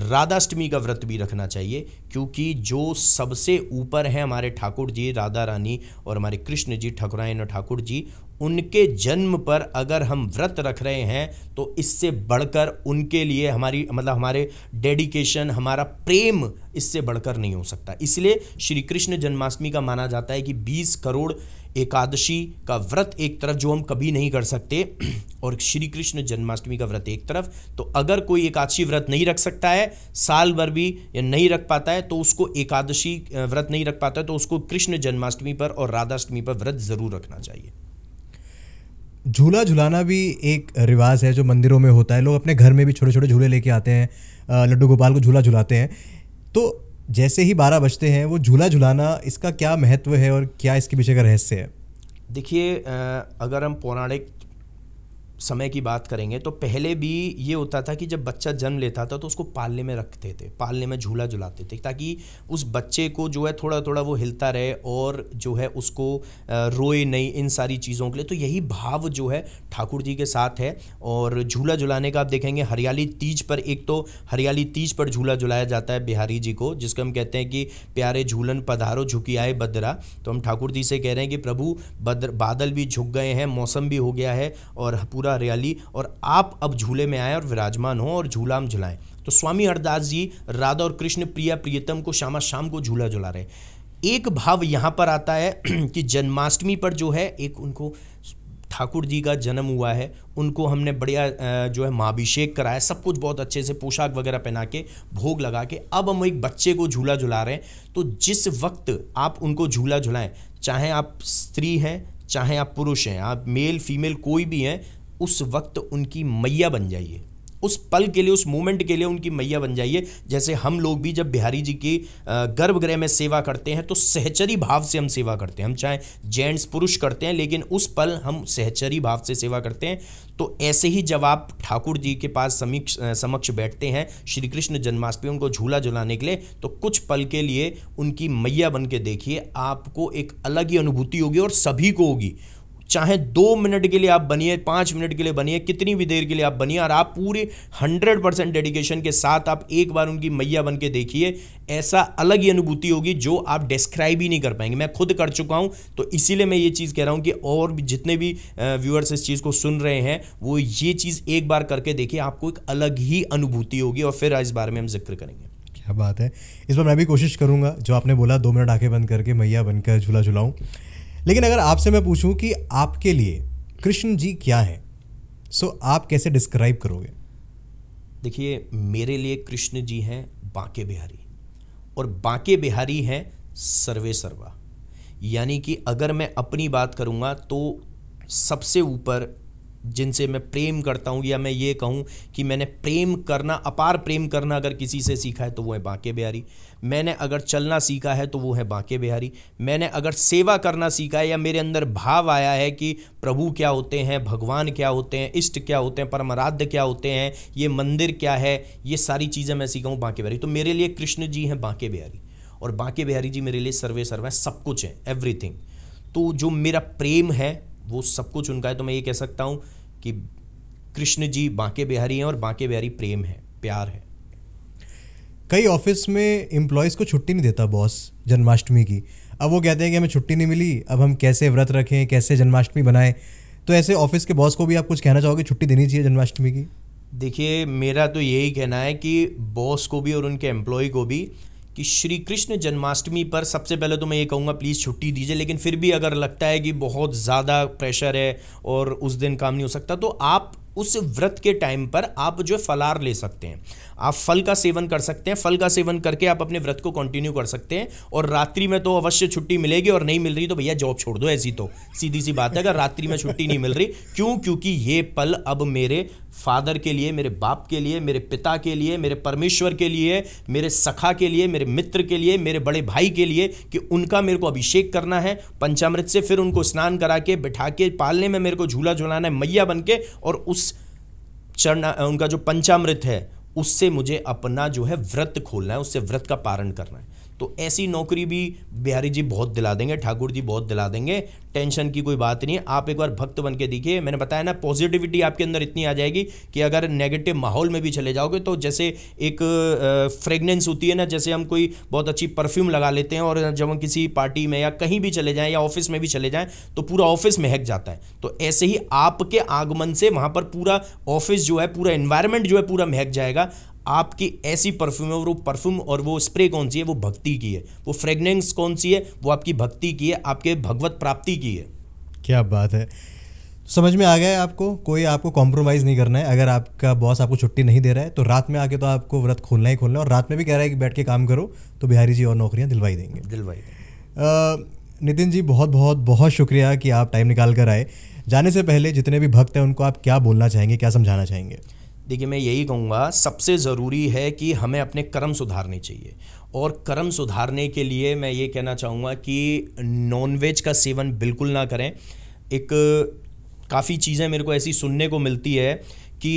राधाष्टमी का व्रत भी रखना चाहिए क्योंकि जो सबसे ऊपर है हमारे ठाकुर जी राधा रानी और हमारे कृष्ण जी ठकुरायन और ठाकुर जी उनके जन्म पर अगर हम व्रत रख रहे हैं तो इससे बढ़कर उनके लिए हमारी मतलब हमारे डेडिकेशन हमारा प्रेम इससे बढ़कर नहीं हो सकता इसलिए श्री कृष्ण जन्माष्टमी का माना जाता है कि 20 करोड़ एकादशी का व्रत एक तरफ जो हम कभी नहीं कर सकते और श्री कृष्ण जन्माष्टमी का व्रत एक तरफ तो अगर कोई एकादशी व्रत नहीं रख सकता है साल भर भी या नहीं रख पाता है तो उसको एकादशी व्रत नहीं रख पाता है तो उसको कृष्ण जन्माष्टमी पर और राधाष्टमी पर व्रत ज़रूर रखना चाहिए झूला झुलाना भी एक रिवाज है जो मंदिरों में होता है लोग अपने घर में भी छोटे छोटे झूले लेके आते हैं लड्डू गोपाल को झूला झुलाते हैं तो जैसे ही बारह बजते हैं वो झूला झुलाना इसका क्या महत्व है और क्या इसके पीछे का रहस्य है देखिए अगर हम पौराणिक समय की बात करेंगे तो पहले भी ये होता था कि जब बच्चा जन्म लेता था तो उसको पालने में रखते थे पालने में झूला झुलाते थे ताकि उस बच्चे को जो है थोड़ा थोड़ा वो हिलता रहे और जो है उसको रोए नहीं इन सारी चीज़ों के लिए तो यही भाव जो है ठाकुर जी के साथ है और झूला झुलाने का आप देखेंगे हरियाली तीज पर एक तो हरियाली तीज पर झूला झुलाया जाता है बिहारी जी को जिसको हम कहते हैं कि प्यारे झूलन पधारो झुकी आए बद्रा तो हम ठाकुर जी से कह रहे हैं कि प्रभु बद्र बादल भी झुक गए हैं मौसम भी हो गया है और पूरा का हरियाली और आप अब झूले में आए और विराजमान हो और झूला हम झुलाएं तो स्वामी हरदास जी राधा और कृष्ण प्रिया प्रियतम को श्यामा शाम को झूला झुला रहे एक भाव यहाँ पर आता है कि जन्माष्टमी पर जो है एक उनको ठाकुर जी का जन्म हुआ है उनको हमने बढ़िया जो है महाभिषेक कराया सब कुछ बहुत अच्छे से पोशाक वगैरह पहना के भोग लगा के अब हम एक बच्चे को झूला झुला रहे हैं तो जिस वक्त आप उनको झूला झुलाएं चाहे आप स्त्री हैं चाहे आप पुरुष हैं आप मेल फीमेल कोई भी हैं उस वक्त उनकी मैया बन जाइए उस पल के लिए उस मोमेंट के लिए उनकी मैया बन जाइए जैसे हम लोग भी जब बिहारी जी की गर्भगृह में सेवा करते हैं तो सहचरी भाव से हम सेवा करते हैं हम चाहे जेंट्स पुरुष करते हैं लेकिन उस पल हम सहचरी भाव से सेवा करते हैं तो ऐसे ही जब आप ठाकुर जी के पास समीक्ष समक्ष बैठते हैं श्री कृष्ण जन्माष्टमी उनको झूला झुलाने के लिए तो कुछ पल के लिए उनकी मैया बन के देखिए आपको एक अलग ही अनुभूति होगी और सभी को होगी चाहे दो मिनट के लिए आप बनिए पाँच मिनट के लिए बनिए कितनी भी देर के लिए आप बनिए और आप पूरे हंड्रेड परसेंट डेडिकेशन के साथ आप एक बार उनकी मैया बन के देखिए ऐसा अलग ही अनुभूति होगी जो आप डिस्क्राइब ही नहीं कर पाएंगे मैं खुद कर चुका हूँ तो इसीलिए मैं ये चीज़ कह रहा हूँ कि और भी जितने भी व्यूअर्स इस चीज़ को सुन रहे हैं वो ये चीज़ एक बार करके देखिए आपको एक अलग ही अनुभूति होगी और फिर इस बारे में हम जिक्र करेंगे क्या बात है इस बार मैं भी कोशिश करूंगा जो आपने बोला दो मिनट आँखें बंद करके मैया बनकर झूला झुलाऊँ लेकिन अगर आपसे मैं पूछूं कि आपके लिए कृष्ण जी क्या है सो so, आप कैसे डिस्क्राइब करोगे देखिए मेरे लिए कृष्ण जी हैं बांके बिहारी और बांके बिहारी हैं सर्वे सर्वा यानी कि अगर मैं अपनी बात करूँगा तो सबसे ऊपर जिनसे मैं प्रेम करता हूँ या मैं ये कहूँ कि मैंने प्रेम करना अपार प्रेम करना अगर किसी से सीखा है तो वो है बांके बिहारी मैंने अगर चलना सीखा है तो वो है बांके बिहारी मैंने अगर सेवा करना सीखा है या मेरे अंदर भाव आया है कि प्रभु क्या होते हैं भगवान क्या होते हैं इष्ट क्या होते हैं परमाराध्य क्या होते हैं ये मंदिर क्या है ये सारी चीज़ें मैं सीखाऊँ बांके बिहारी तो मेरे लिए कृष्ण जी हैं बांके बिहारी और बांके बिहारी जी मेरे लिए सर्वे सर्वे सब कुछ हैं एवरीथिंग तो जो मेरा प्रेम है वो सब कुछ उनका है तो मैं ये कह सकता हूँ कि कृष्ण जी बांके बिहारी हैं और बांके बिहारी प्रेम है प्यार है कई ऑफिस में एम्प्लॉयज़ को छुट्टी नहीं देता बॉस जन्माष्टमी की अब वो कहते हैं कि हमें छुट्टी नहीं मिली अब हम कैसे व्रत रखें कैसे जन्माष्टमी बनाएं तो ऐसे ऑफिस के बॉस को भी आप कुछ कहना चाहोगे छुट्टी देनी चाहिए जन्माष्टमी की देखिए मेरा तो यही कहना है कि बॉस को भी और उनके एम्प्लॉय को भी कि श्री कृष्ण जन्माष्टमी पर सबसे पहले तो मैं ये कहूँगा प्लीज़ छुट्टी दीजिए लेकिन फिर भी अगर लगता है कि बहुत ज़्यादा प्रेशर है और उस दिन काम नहीं हो सकता तो आप उस व्रत के टाइम पर आप जो फलार ले सकते हैं आप फल का सेवन कर सकते हैं फल का सेवन करके आप अपने व्रत को कंटिन्यू कर सकते हैं और रात्रि में तो अवश्य छुट्टी मिलेगी और नहीं मिल रही तो भैया जॉब छोड़ दो ऐसी तो सीधी सी बात है अगर रात्रि में छुट्टी नहीं मिल रही क्यों क्योंकि ये पल अब मेरे फादर के लिए मेरे बाप के लिए मेरे पिता के लिए मेरे परमेश्वर के लिए मेरे सखा के लिए मेरे मित्र के लिए मेरे बड़े भाई के लिए कि उनका मेरे को अभिषेक करना है पंचामृत से फिर उनको स्नान करा के बिठा के पालने में मेरे को झूला झुलाना है मैया बन के और उस चरण उनका जो पंचामृत है उससे मुझे अपना जो है व्रत खोलना है उससे व्रत का पारण करना है तो ऐसी नौकरी भी बिहारी जी बहुत दिला देंगे ठाकुर जी बहुत दिला देंगे टेंशन की कोई बात नहीं है आप एक बार भक्त बन के देखिए मैंने बताया ना पॉजिटिविटी आपके अंदर इतनी आ जाएगी कि अगर नेगेटिव माहौल में भी चले जाओगे तो जैसे एक फ्रेगनेंस होती है ना जैसे हम कोई बहुत अच्छी परफ्यूम लगा लेते हैं और जब हम किसी पार्टी में या कहीं भी चले जाएं या ऑफिस में भी चले जाएँ तो पूरा ऑफिस महक जाता है तो ऐसे ही आपके आगमन से वहाँ पर पूरा ऑफिस जो है पूरा इन्वायरमेंट जो है पूरा महक जाएगा आपकी ऐसी परफ्यूम है और वो परफ्यूम और वो स्प्रे कौन सी है वो भक्ति की है वो फ्रेगनेंस कौन सी है वो आपकी भक्ति की है आपके भगवत प्राप्ति की है क्या बात है समझ में आ गया है आपको कोई आपको कॉम्प्रोमाइज़ नहीं करना है अगर आपका बॉस आपको छुट्टी नहीं दे रहा है तो रात में आके तो आपको व्रत खोलना ही खोलना है और रात में भी कह रहा है कि बैठ के काम करो तो बिहारी जी और नौकरियाँ दिलवाई देंगे दिलवाई नितिन जी बहुत बहुत बहुत शुक्रिया कि आप टाइम निकाल कर आए जाने से पहले जितने भी भक्त हैं उनको आप क्या बोलना चाहेंगे क्या समझाना चाहेंगे देखिए मैं यही कहूँगा सबसे ज़रूरी है कि हमें अपने कर्म सुधारने चाहिए और कर्म सुधारने के लिए मैं ये कहना चाहूँगा कि नॉनवेज का सेवन बिल्कुल ना करें एक काफ़ी चीज़ें मेरे को ऐसी सुनने को मिलती है कि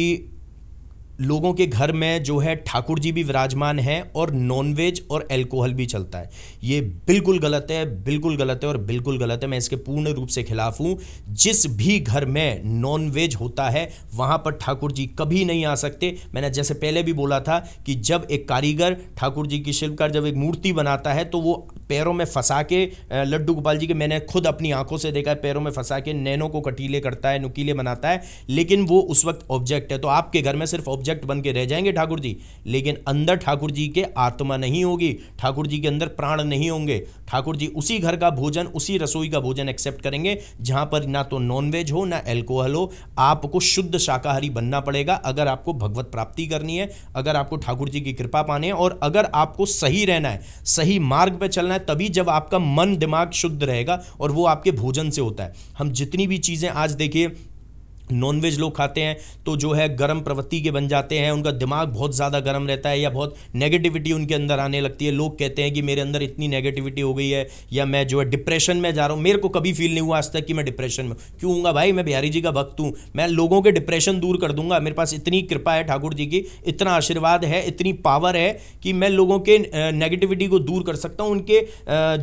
लोगों के घर में जो है ठाकुर जी भी विराजमान हैं और नॉनवेज और एल्कोहल भी चलता है ये बिल्कुल गलत है बिल्कुल गलत है और बिल्कुल गलत है मैं इसके पूर्ण रूप से खिलाफ हूँ जिस भी घर में नॉनवेज होता है वहाँ पर ठाकुर जी कभी नहीं आ सकते मैंने जैसे पहले भी बोला था कि जब एक कारीगर ठाकुर जी की शिल्पकार जब एक मूर्ति बनाता है तो वो पैरों में फंसा के लड्डू गोपाल जी के मैंने खुद अपनी आंखों से देखा है पैरों में फंसा के नैनों को कटीले करता है नुकीले बनाता है लेकिन वो उस वक्त ऑब्जेक्ट है तो आपके घर में सिर्फ ऑब्जेक्ट ऑब्जेक्ट बन के रह जाएंगे ठाकुर जी लेकिन अंदर ठाकुर जी के आत्मा नहीं होगी ठाकुर जी के अंदर प्राण नहीं होंगे ठाकुर जी उसी घर का भोजन उसी रसोई का भोजन एक्सेप्ट करेंगे जहां पर ना तो नॉनवेज हो ना एल्कोहल हो आपको शुद्ध शाकाहारी बनना पड़ेगा अगर आपको भगवत प्राप्ति करनी है अगर आपको ठाकुर जी की कृपा पानी है और अगर आपको सही रहना है सही मार्ग पर चलना है तभी जब आपका मन दिमाग शुद्ध रहेगा और वो आपके भोजन से होता है हम जितनी भी चीज़ें आज देखिए नॉनवेज लोग खाते हैं तो जो है गर्म प्रवृत्ति के बन जाते हैं उनका दिमाग बहुत ज़्यादा गर्म रहता है या बहुत नेगेटिविटी उनके अंदर आने लगती है लोग कहते हैं कि मेरे अंदर इतनी नेगेटिविटी हो गई है या मैं जो है डिप्रेशन में जा रहा हूँ मेरे को कभी फील नहीं हुआ आज तक कि मैं डिप्रेशन में क्यों हूँ भाई मैं बिहारी जी का भक्त हूँ मैं लोगों के डिप्रेशन दूर कर दूंगा मेरे पास इतनी कृपा है ठाकुर जी की इतना आशीर्वाद है इतनी पावर है कि मैं लोगों के नेगेटिविटी को दूर कर सकता हूँ उनके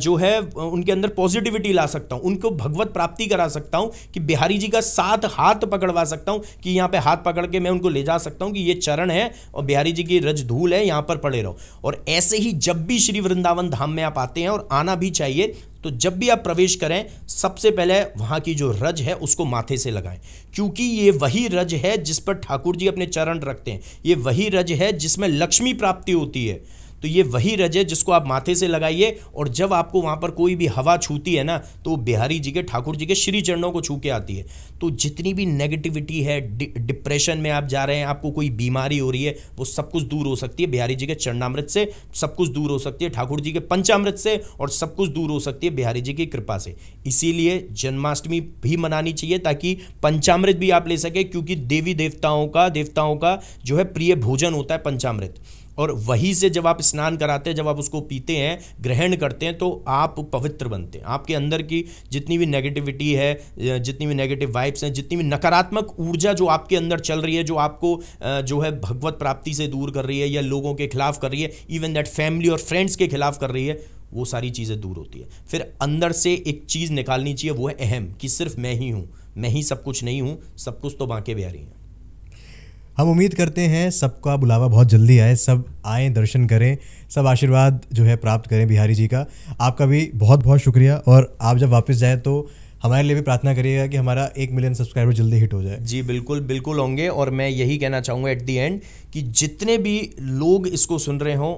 जो है उनके अंदर पॉजिटिविटी ला सकता हूँ उनको भगवत प्राप्ति करा सकता हूँ कि बिहारी जी का सात हाथ पकड़वा सकता हूँ कि यहाँ पे हाथ पकड़ के मैं उनको ले जा सकता हूँ कि ये चरण है और बिहारी जी की रज धूल है यहाँ पर पड़े रहो और ऐसे ही जब भी श्री वृंदावन धाम में आप आते हैं और आना भी चाहिए तो जब भी आप प्रवेश करें सबसे पहले वहां की जो रज है उसको माथे से लगाएं क्योंकि ये वही रज है जिस पर ठाकुर जी अपने चरण रखते हैं ये वही रज है जिसमें लक्ष्मी प्राप्ति होती है तो ये वही है जिसको आप माथे से लगाइए और जब आपको वहां पर कोई भी हवा छूती है ना तो बिहारी जी के ठाकुर जी के श्री चरणों को छू के आती है तो जितनी भी नेगेटिविटी है डिप्रेशन में आप जा रहे हैं आपको कोई बीमारी हो रही है वो सब कुछ दूर हो सकती है बिहारी जी के चरणामृत से सब कुछ दूर हो सकती है ठाकुर जी के पंचामृत से और सब कुछ दूर हो सकती है बिहारी जी की कृपा से इसीलिए जन्माष्टमी भी मनानी चाहिए ताकि पंचामृत भी आप ले सके क्योंकि देवी देवताओं का देवताओं का जो है प्रिय भोजन होता है पंचामृत और वहीं से जब आप स्नान कराते हैं जब आप उसको पीते हैं ग्रहण करते हैं तो आप पवित्र बनते हैं आपके अंदर की जितनी भी नेगेटिविटी है जितनी भी नेगेटिव वाइब्स हैं जितनी भी नकारात्मक ऊर्जा जो आपके अंदर चल रही है जो आपको जो है भगवत प्राप्ति से दूर कर रही है या लोगों के खिलाफ कर रही है इवन दैट फैमिली और फ्रेंड्स के खिलाफ कर रही है वो सारी चीज़ें दूर होती है फिर अंदर से एक चीज़ निकालनी चाहिए वो है अहम कि सिर्फ मैं ही हूँ मैं ही सब कुछ नहीं हूँ सब कुछ तो बांके बिहारी हैं हम उम्मीद करते हैं सबका बुलावा बहुत जल्दी आए सब आए दर्शन करें सब आशीर्वाद जो है प्राप्त करें बिहारी जी का आपका भी बहुत बहुत शुक्रिया और आप जब वापस जाएँ तो हमारे लिए भी प्रार्थना करिएगा कि हमारा एक मिलियन सब्सक्राइबर जल्दी हिट हो जाए जी बिल्कुल बिल्कुल होंगे और मैं यही कहना चाहूँगा एट दी एंड कि जितने भी लोग इसको सुन रहे हों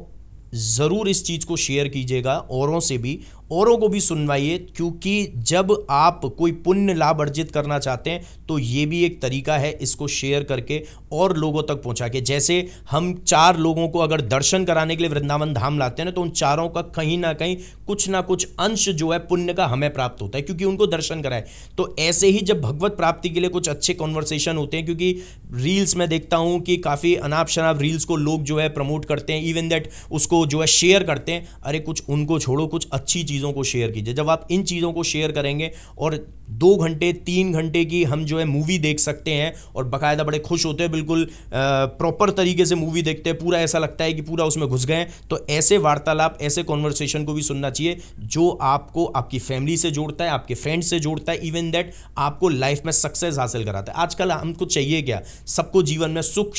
ज़रूर इस चीज़ को शेयर कीजिएगा औरों से भी औरों को भी सुनवाइए क्योंकि जब आप कोई पुण्य लाभ अर्जित करना चाहते हैं तो ये भी एक तरीका है इसको शेयर करके और लोगों तक पहुंचा के जैसे हम चार लोगों को अगर दर्शन कराने के लिए वृंदावन धाम लाते हैं ना तो उन चारों का कहीं ना कहीं कुछ ना कुछ अंश जो है पुण्य का हमें प्राप्त होता है क्योंकि उनको दर्शन कराए तो ऐसे ही जब भगवत प्राप्ति के लिए कुछ अच्छे कॉन्वर्सेशन होते हैं क्योंकि रील्स में देखता हूँ कि काफ़ी अनाप शनाप रील्स को लोग जो है प्रमोट करते हैं इवन दैट उसको जो है शेयर करते हैं अरे कुछ उनको छोड़ो कुछ अच्छी चीज़ चीज़ों को शेयर कीजिए जब आप इन चीज़ों को शेयर करेंगे और दो घंटे तीन घंटे की हम जो है मूवी देख सकते हैं और बाकायदा बड़े खुश होते हैं बिल्कुल प्रॉपर तरीके से मूवी देखते हैं पूरा ऐसा लगता है कि पूरा उसमें घुस गए तो ऐसे वार्तालाप ऐसे कॉन्वर्सेशन को भी सुनना चाहिए जो आपको आपकी फैमिली से जोड़ता है आपके फ्रेंड से जोड़ता है इवन दैट आपको लाइफ में सक्सेस हासिल कराता है आजकल हमको चाहिए क्या सबको जीवन में सुख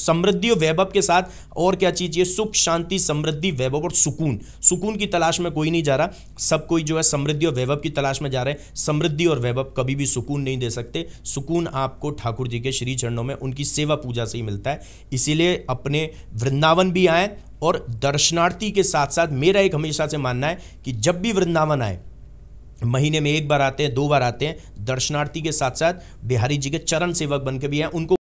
समृद्धि और वैभव के साथ और क्या चीज चाहिए सुख शांति समृद्धि वैभव और सुकून सुकून की तलाश में कोई नहीं जा रहा सब कोई जो है समृद्धि और वैभव की तलाश में जा रहे हैं समृद्धि और वैभव कभी भी सुकून नहीं दे सकते सुकून आपको ठाकुर जी के श्री चरणों में उनकी सेवा पूजा से ही मिलता है इसीलिए अपने वृंदावन भी आए और दर्शनार्थी के साथ साथ मेरा एक हमेशा से मानना है कि जब भी वृंदावन आए महीने में एक बार आते हैं दो बार आते हैं दर्शनार्थी के साथ साथ बिहारी जी के चरण सेवक बन के भी हैं उनको